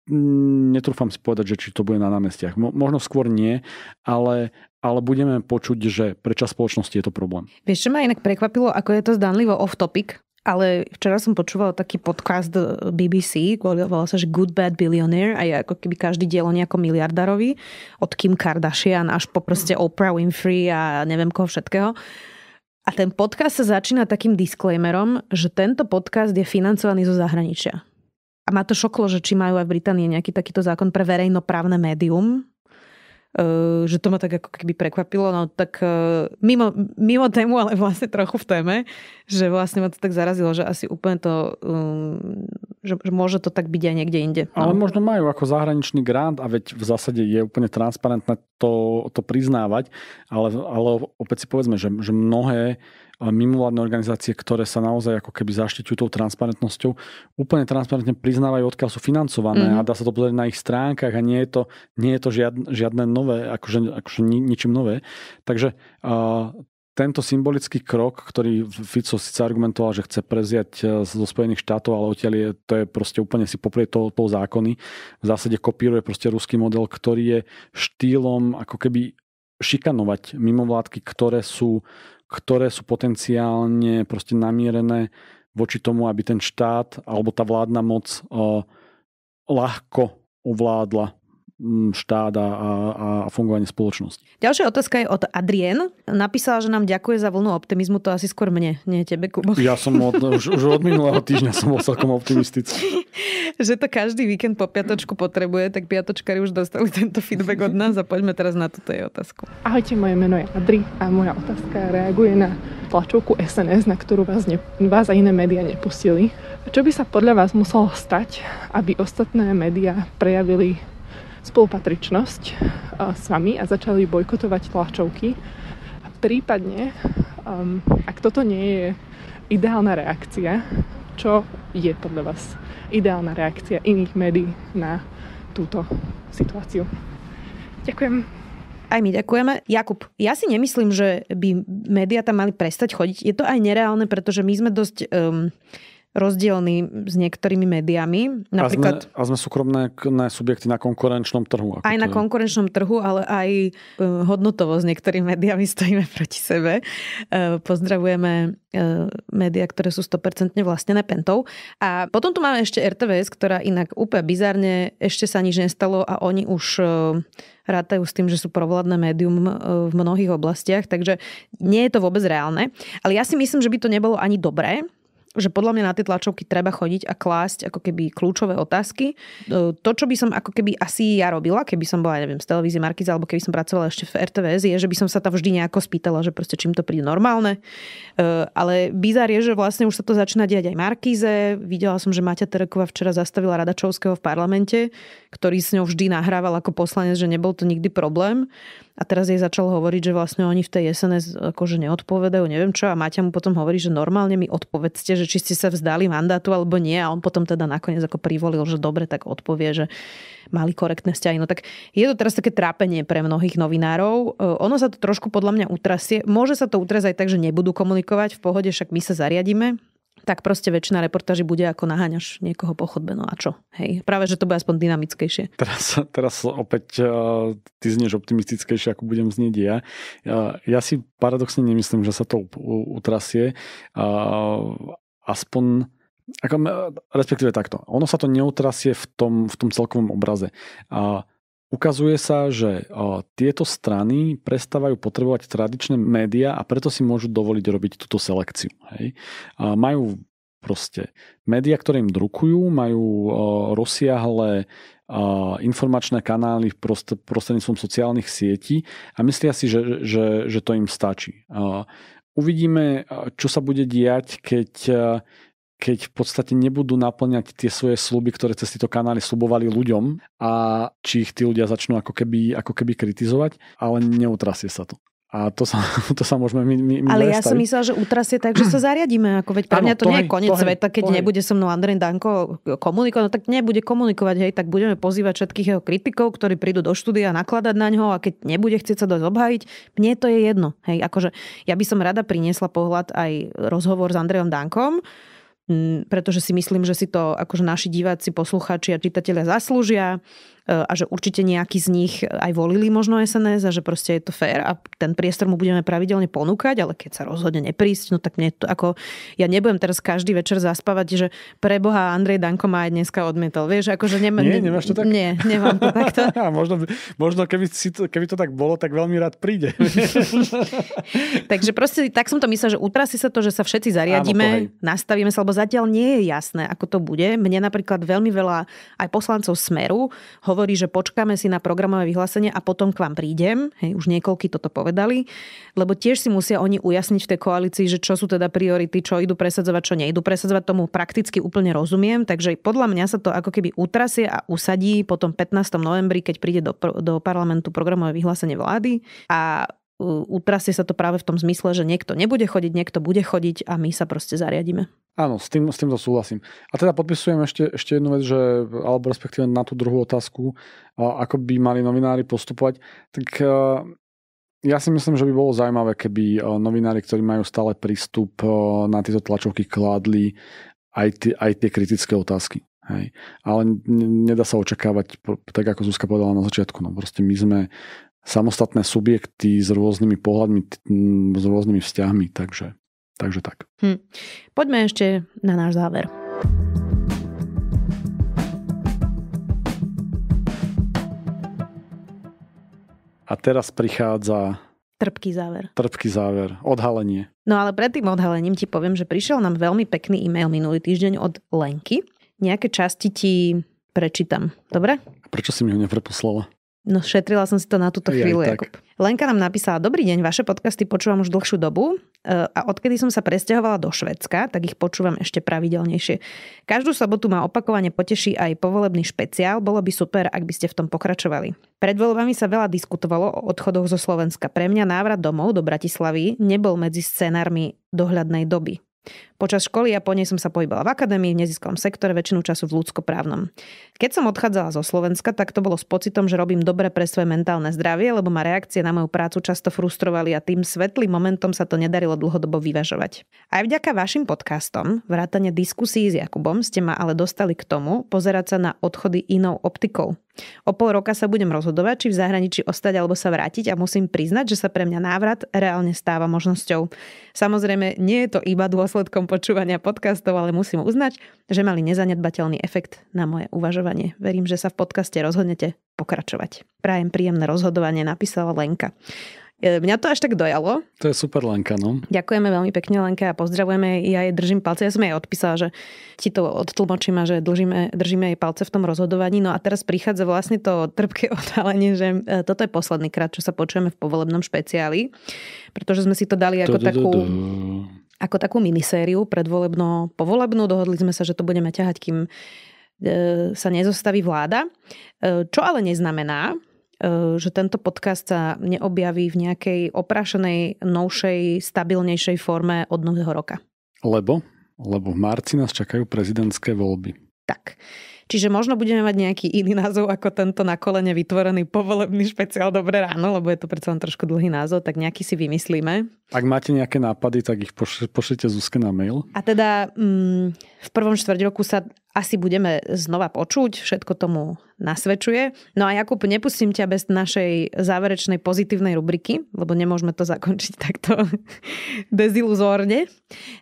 mm, netrúfam si povedať, že či to bude na námestiach. Možno skôr nie, ale, ale budeme počuť, že pre čas spoločnosti je to problém.
Vieš, čo ma inak prekvapilo, ako je to zdanlivo off-topic, ale včera som počúvala taký podcast eh, BBC, volal sa, že Good Bad Billionaire a je ako keby každý diel o nejakom miliardárovi, od Kim Kardashian až po proste Oprah Winfrey a neviem koho všetkého. A ten podcast sa začína takým disclaimerom, že tento podcast je financovaný zo zahraničia. A ma to šoklo, že či majú aj v Británii nejaký takýto zákon pre verejnoprávne médium, Eh, že to ma tak ako keby prekvapilo, no tak eh, mimo, mimo tému, ale vlastne trochu v téme, že vlastne ma to tak zarazilo, že asi úplne to, mm, že, že môže to tak byť aj niekde inde. No. Ale
možno majú ako zahraničný grant a veď v zásade je úplne transparentné to, to priznávať, ale, ale opäť si povedzme, že, že mnohé mimovládne organizácie, ktoré sa naozaj ako keby zaštiťujú tou transparentnosťou, úplne transparentne priznávajú, odkiaľ sú financované mm-hmm. a dá sa to pozrieť na ich stránkach a nie je to, nie je to žiadne, žiadne nové, akože, akože ni, ničím nové. Takže uh, tento symbolický krok, ktorý Fico síce argumentoval, že chce preziať e, zo Spojených štátov, ale odtiaľ je, to je proste úplne si poprie to, to zákony. V zásade kopíruje proste ruský model, ktorý je štýlom ako keby šikanovať mimovládky, ktoré sú ktoré sú potenciálne proste namierené voči tomu, aby ten štát alebo tá vládna moc eh, ľahko ovládla štát a, a, a fungovanie spoločnosti.
Ďalšia otázka je od Adrien. Napísala, že nám ďakuje za vlnu optimizmu, to asi skôr mne, nie tebe, Kubo. Ja som od, už, už od minulého týždňa som bol celkom
optimistický.
že to každý víkend po piatočku potrebuje, tak piatočkári už dostali tento feedback od nás a poďme teraz na túto jej otázku. Ahojte, moje meno je Adri a moja otázka reaguje na tlačovku SNS, na ktorú vás, ne, vás a iné médiá nepustili. Čo by sa podľa vás muselo stať, aby ostatné médiá prejavili spolupatričnosť e, s vami a
začali bojkotovať tlačovky. Prípadne, ak toto nie je ideálna reakcia, čo je podľa vás ideálna reakcia iných médií na túto situáciu. Ďakujem.
Aj my ďakujeme. Jakub, ja si nemyslím, že by médiá tam mali prestať chodiť. Je to aj nereálne, pretože my sme dosť... Um, rozdielný s niektorými médiami. Napríklad, a, sme,
a sme súkromné na subjekty na konkurenčnom trhu. Ako aj na je.
konkurenčnom trhu, ale aj e, hodnotovo s niektorými médiami stojíme proti sebe. E, pozdravujeme e, médiá, ktoré sú 100% vlastnené Pentou. A potom tu máme ešte RTVS, ktorá inak úplne bizarne ešte sa nič nestalo a oni už rátajú s tým, že sú provládne médium v mnohých oblastiach, takže nie je to vôbec reálne. Ale ja si myslím, že by to nebolo ani dobré, že podľa mňa na tie tlačovky treba chodiť a klásť ako keby kľúčové otázky. E, to, čo by som ako keby asi ja robila, keby som bola, neviem, z televízie Markiza, alebo keby som pracovala ešte v RTVS, je, že by som sa tam vždy nejako spýtala, že proste čím to príde normálne. E, ale bizar je, že vlastne už sa to začína diať aj Markize. Videla som, že Maťa Tereková včera zastavila Radačovského v parlamente, ktorý s ňou vždy nahrával ako poslanec, že nebol to nikdy problém. A teraz jej začal hovoriť, že vlastne oni v tej SNS akože neodpovedajú, neviem čo. A Maťa mu potom hovorí, že normálne mi odpovedzte, že či ste sa vzdali mandátu alebo nie. A on potom teda nakoniec ako privolil, že dobre, tak odpovie, že mali korektné vzťahy. No tak je to teraz také trápenie pre mnohých novinárov. E, ono sa to trošku podľa mňa utrasie. Môže sa to utrasť aj tak, že nebudú komunikovať v pohode, však my sa zariadíme tak proste väčšina reportáží bude ako naháňaš niekoho po chodbe. No a čo? Hej. Práve, že to bude aspoň dynamickejšie.
Teraz, teraz opäť uh, ty znieš optimistickejšie, ako budem znieť ja. Uh, ja si paradoxne nemyslím, že sa to utrasie. Uh, aspoň ako, respektíve takto. Ono sa to neutrasie v tom, v tom celkovom obraze. Uh, Ukazuje sa, že tieto strany prestávajú potrebovať tradičné médiá a preto si môžu dovoliť robiť túto selekciu. Hej. Majú proste médiá, ktoré im drukujú, majú rozsiahle informačné kanály prost, prostredníctvom sociálnych sietí a myslia si, že, že, že to im stačí. Uvidíme, čo sa bude diať, keď keď v podstate nebudú naplňať tie svoje sluby, ktoré cez tieto kanály slubovali ľuďom a či ich tí ľudia začnú ako keby, ako keby kritizovať, ale neutrasie sa to. A to sa, to sa môžeme my, my, my Ale ja staviť. som
myslela, že utrasie tak, že sa zariadíme. Ako veď pre mňa to, to nie hej, je koniec sveta, keď hej. nebude so mnou Andrej Danko komunikovať, no tak nebude komunikovať, hej, tak budeme pozývať všetkých jeho kritikov, ktorí prídu do štúdia nakladať na ňo a keď nebude chcieť sa dosť obhájiť, mne to je jedno. Hej, akože ja by som rada priniesla pohľad aj rozhovor s Andrejom Dankom, Mm, pretože si myslím, že si to akože naši diváci, poslucháči a čitatelia zaslúžia a že určite nejaký z nich aj volili možno SNS a že proste je to fér a ten priestor mu budeme pravidelne ponúkať, ale keď sa rozhodne neprísť, no tak mne to ako, ja nebudem teraz každý večer zaspávať, že preboha Andrej Danko ma aj dneska odmietol. Vieš, akože nema, nie, nemáš to tak? Nie, nemám to takto.
možno, možno keby, si to, keby to tak bolo, tak veľmi rád príde.
Takže proste tak som to myslel, že utrasí sa to, že sa všetci zariadíme, Áno, nastavíme sa, lebo zatiaľ nie je jasné, ako to bude. Mne napríklad veľmi veľa aj poslancov Smeru hovorí, hovorí, že počkáme si na programové vyhlásenie a potom k vám prídem. Hej, už niekoľky toto povedali. Lebo tiež si musia oni ujasniť v tej koalícii, že čo sú teda priority, čo idú presadzovať, čo nejdu presadzovať. Tomu prakticky úplne rozumiem. Takže podľa mňa sa to ako keby utrasie a usadí potom 15. novembri, keď príde do, do parlamentu programové vyhlásenie vlády. A utrasie sa to práve v tom zmysle, že niekto nebude chodiť, niekto bude chodiť a my sa proste zariadíme.
Áno, s, tým, s týmto súhlasím. A teda podpisujem ešte, ešte jednu vec, že, alebo respektíve na tú druhú otázku, ako by mali novinári postupovať, tak e, ja si myslím, že by bolo zaujímavé, keby e, novinári, ktorí majú stále prístup e, na tieto tlačovky, kládli aj, tie, aj tie kritické otázky. Hej. Ale nedá sa očakávať, tak ako Zuzka povedala na začiatku, no proste my sme samostatné subjekty s rôznymi pohľadmi, s rôznymi vzťahmi, takže, takže tak.
Hm. Poďme ešte na náš záver.
A teraz prichádza...
Trpký záver.
Trpký záver. Odhalenie.
No ale pred tým odhalením ti poviem, že prišiel nám veľmi pekný e-mail minulý týždeň od Lenky. Nejaké časti ti prečítam. Dobre?
Prečo si mi ho nepreposlala?
No šetrila som si to na túto chvíľu, ja, Jakub. Lenka nám napísala, dobrý deň, vaše podcasty počúvam už dlhšiu dobu e, a odkedy som sa presťahovala do Švedska, tak ich počúvam ešte pravidelnejšie. Každú sobotu ma opakovane poteší aj povolebný špeciál, bolo by super, ak by ste v tom pokračovali. Pred voľbami sa veľa diskutovalo o odchodoch zo Slovenska. Pre mňa návrat domov do Bratislavy nebol medzi scenármi dohľadnej doby. Počas školy a po nej som sa pohybala v akadémii, v neziskovom sektore, väčšinu času v ľudskoprávnom. Keď som odchádzala zo Slovenska, tak to bolo s pocitom, že robím dobre pre svoje mentálne zdravie, lebo ma reakcie na moju prácu často frustrovali a tým svetlým momentom sa to nedarilo dlhodobo vyvažovať. Aj vďaka vašim podcastom, vrátane diskusí s Jakubom, ste ma ale dostali k tomu pozerať sa na odchody inou optikou. O pol roka sa budem rozhodovať, či v zahraničí ostať alebo sa vrátiť a musím priznať, že sa pre mňa návrat reálne stáva možnosťou. Samozrejme, nie je to iba dôsledkom počúvania podcastov, ale musím uznať, že mali nezanedbateľný efekt na moje uvažovanie. Verím, že sa v podcaste rozhodnete pokračovať. Prajem príjemné rozhodovanie, napísala Lenka. E, mňa to až tak dojalo.
To je super Lenka, no.
Ďakujeme veľmi pekne lenka a pozdravujeme. Ja jej držím palce. Ja som jej odpísala, že ti to odtlmočím a že držíme, držíme jej palce v tom rozhodovaní. No a teraz prichádza vlastne to trpké odhalenie, že e, toto je posledný krát, čo sa počujeme v povolebnom špeciáli, pretože sme si to dali ako takú ako takú minisériu predvolebno-povolebnú. Dohodli sme sa, že to budeme ťahať, kým e, sa nezostaví vláda. E, čo ale neznamená, e, že tento podcast sa neobjaví v nejakej oprašenej, novšej, stabilnejšej forme od nového roka.
Lebo? Lebo v marci nás čakajú prezidentské voľby. Tak.
Čiže možno budeme mať nejaký iný názov ako tento na kolene vytvorený povolebný špeciál Dobré ráno, lebo je to predsa len trošku dlhý názov, tak nejaký si vymyslíme.
Ak máte nejaké nápady, tak ich pošlite Zuzke na mail. A
teda mm, v prvom štvrť roku sa asi budeme znova počuť, všetko tomu nasvedčuje. No a Jakub, nepustím ťa bez našej záverečnej pozitívnej rubriky, lebo nemôžeme to zakončiť takto deziluzórne.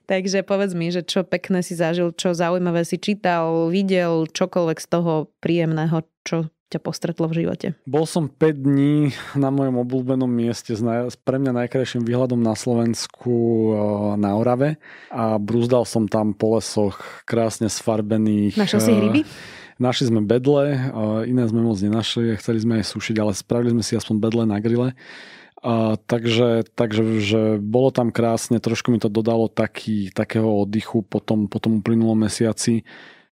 Takže povedz mi, že čo pekné si zažil, čo zaujímavé si čítal, videl, čokoľvek z toho príjemného, čo ťa postretlo v živote?
Bol som 5 dní na mojom obľúbenom mieste s, naj, s pre mňa najkrajším výhľadom na Slovensku e, na Orave a brúzdal som tam po lesoch krásne sfarbených. Našiel si e, hryby? Našli sme bedle, e, iné sme moc nenašli, chceli sme aj sušiť, ale spravili sme si aspoň bedle na grille. A, takže takže že bolo tam krásne, trošku mi to dodalo taký, takého oddychu po tom, po tom uplynulom mesiaci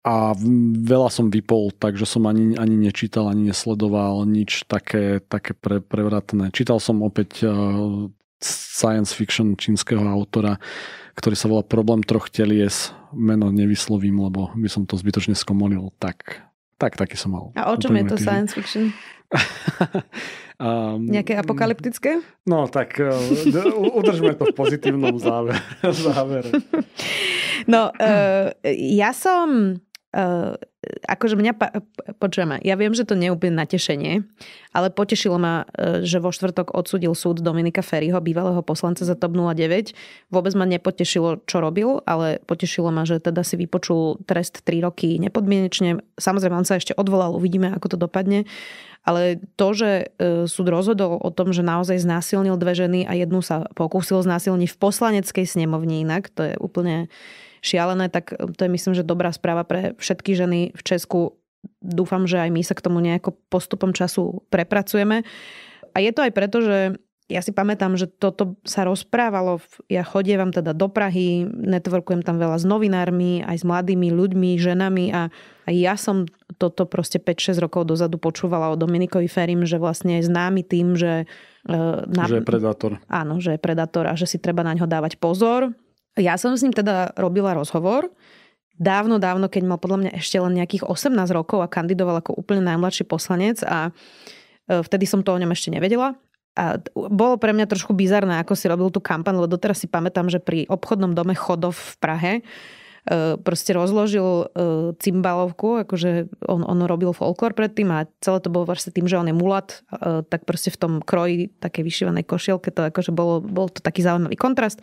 a veľa som vypol, takže som ani, ani nečítal, ani nesledoval nič také, také pre, prevratné. Čítal som opäť uh, science fiction čínskeho autora, ktorý sa volá Problém troch telies. Meno nevyslovím, lebo by som to zbytočne skomolil. Tak, tak taký som mal. A o čom je to týždeň. science fiction? um, Nejaké
apokalyptické?
No tak uh, udržme to v pozitívnom záver, závere.
No, uh, ja som Uh, akože mňa, pa, ja viem, že to nie je úplne natešenie, ale potešilo ma, eh, že vo štvrtok odsudil súd Dominika Ferryho, bývalého poslanca za TOP 09. Vôbec ma nepotešilo, čo robil, ale potešilo ma, že teda si vypočul trest 3 roky nepodmienečne. Samozrejme, on sa ešte odvolal, uvidíme, ako to dopadne. Ale to, že eh, súd rozhodol o tom, že naozaj znásilnil dve ženy a jednu sa pokúsil znásilniť v poslaneckej snemovni inak, to je úplne šialené, tak eh, to je myslím, že dobrá správa pre všetky ženy v Česku. Dúfam, že aj my sa k tomu nejako postupom času prepracujeme. A je to aj preto, že ja si pamätám, že toto sa rozprávalo, ja chodievam teda do Prahy, networkujem tam veľa s novinármi, aj s mladými ľuďmi, ženami a, a ja som toto proste 5-6 rokov dozadu počúvala o Dominikovi Ferim, že vlastne je známy tým, že... Eh, na, že je predátor. Áno, že je predátor a že si treba na ňo dávať pozor ja som s ním teda robila rozhovor dávno, dávno, keď mal podľa mňa ešte len nejakých 18 rokov a kandidoval ako úplne najmladší poslanec a e, vtedy som to o ňom ešte nevedela. A bolo pre mňa trošku bizarné, ako si robil tú kampaň, lebo doteraz si pamätám, že pri obchodnom dome Chodov v Prahe e, proste rozložil e, cymbalovku, akože on, on robil folklor predtým a celé to bolo vlastne tým, že on je mulat, tak proste v tom kroji také vyšívanej košielke to akože bolo, bol to taký zaujímavý kontrast.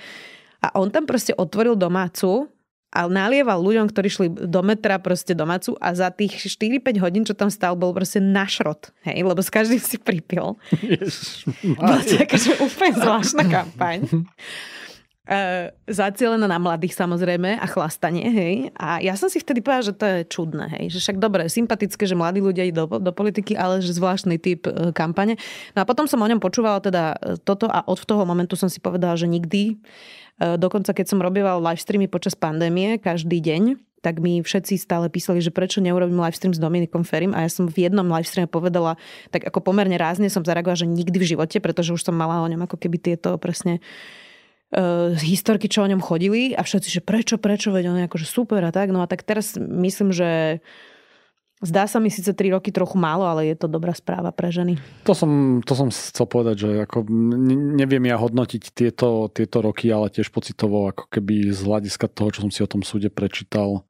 A on tam proste otvoril domácu a nalieval ľuďom, ktorí šli do metra proste domácu a za tých 4-5 hodín, čo tam stal, bol proste našrot, hej, lebo s každým si pripil.
Bola to taká,
že úplne zvláštna kampaň. Uh, zacielená na mladých samozrejme a chlastanie, hej. A ja som si vtedy povedala, že to je čudné, hej. Že však dobre, sympatické, že mladí ľudia idú do, do politiky, ale že zvláštny typ uh, kampane. No a potom som o ňom počúvala teda e, toto a od toho momentu som si povedala, že nikdy Eh, dokonca keď som robieval live streamy počas pandémie každý deň, tak mi všetci stále písali, že prečo neurobím stream s Dominikom Ferim a ja som v jednom live streame povedala, tak ako pomerne rázne som zareagovala, že nikdy v živote, pretože už som mala o ňom ako keby tieto presne uh, historky, čo o ňom chodili a všetci, že prečo, prečo, veď on je akože super a tak. No a tak teraz myslím, že uh, Zdá sa mi síce 3 roky trochu málo, ale je to dobrá správa pre ženy.
To som, to som chcel povedať, že ako neviem ja hodnotiť tieto, tieto roky, ale tiež pocitovo ako keby z hľadiska toho, čo som si o tom súde prečítal,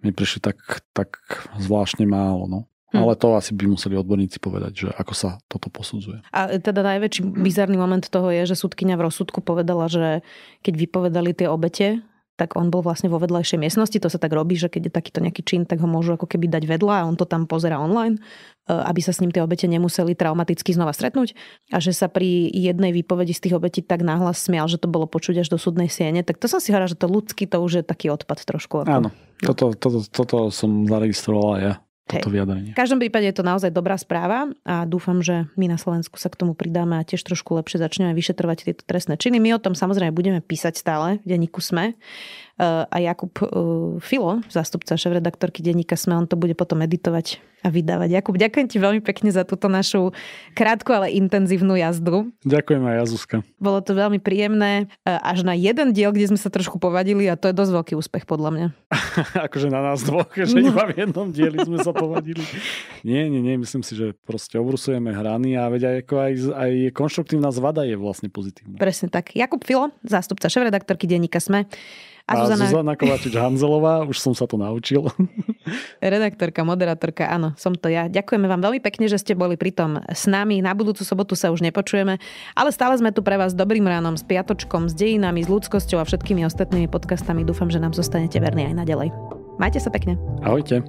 mi prišli tak, tak zvláštne málo. No. Hm. Ale to asi by museli odborníci povedať, že ako sa toto posudzuje.
A e, teda najväčší bizarný moment toho je, že súdkyňa v rozsudku povedala, že keď vypovedali tie obete, tak on bol vlastne vo vedľajšej miestnosti. To sa tak robí, že keď je takýto nejaký čin, tak ho môžu ako keby dať vedľa a on to tam pozera online, e, aby sa s ním tie obete nemuseli traumaticky znova stretnúť. A že sa pri jednej výpovedi z tých obetí tak náhlas smial, že to bolo počuť až do súdnej siene, tak to som si hovorila, že to ľudský to už je taký odpad trošku. Áno, no.
toto, toto, toto som zaregistrovala ja. Hej. toto vyjadrenie. V
každom prípade je to naozaj dobrá správa a dúfam, že my na Slovensku sa k tomu pridáme a tiež trošku lepšie začneme vyšetrovať tieto trestné činy. My o tom samozrejme budeme písať stále, v denníku sme, a Jakub e, Filo, zástupca šéf-redaktorky denníka Sme, on to bude potom editovať a vydávať. Jakub, ďakujem ti veľmi pekne za túto našu krátku, ale intenzívnu jazdu.
Ďakujem aj Jazuska.
Bolo to veľmi príjemné, e, až na jeden diel, kde sme sa trošku povadili a to je dosť veľký úspech podľa mňa.
akože na nás dvoch, že no. iba v jednom dieli sme sa povadili. nie, nie, nie, myslím si, že proste obrusujeme hrany a veď aj, ako aj, aj konštruktívna zvada je vlastne pozitívna. Presne tak.
Jakub Filo, zástupca šéf-redaktorky denníka Sme. A, Zuzana... Zuzana
Kovačič-Hanzelová, už som sa to naučil.
Redaktorka, moderátorka, áno, som to ja. Ďakujeme vám veľmi pekne, že ste boli pritom s nami. Na budúcu sobotu sa už nepočujeme, ale stále sme tu pre vás dobrým ránom, s piatočkom, s dejinami, s ľudskosťou a všetkými ostatnými podcastami. Dúfam, že nám zostanete verní aj naďalej. Majte sa pekne.
Ahojte.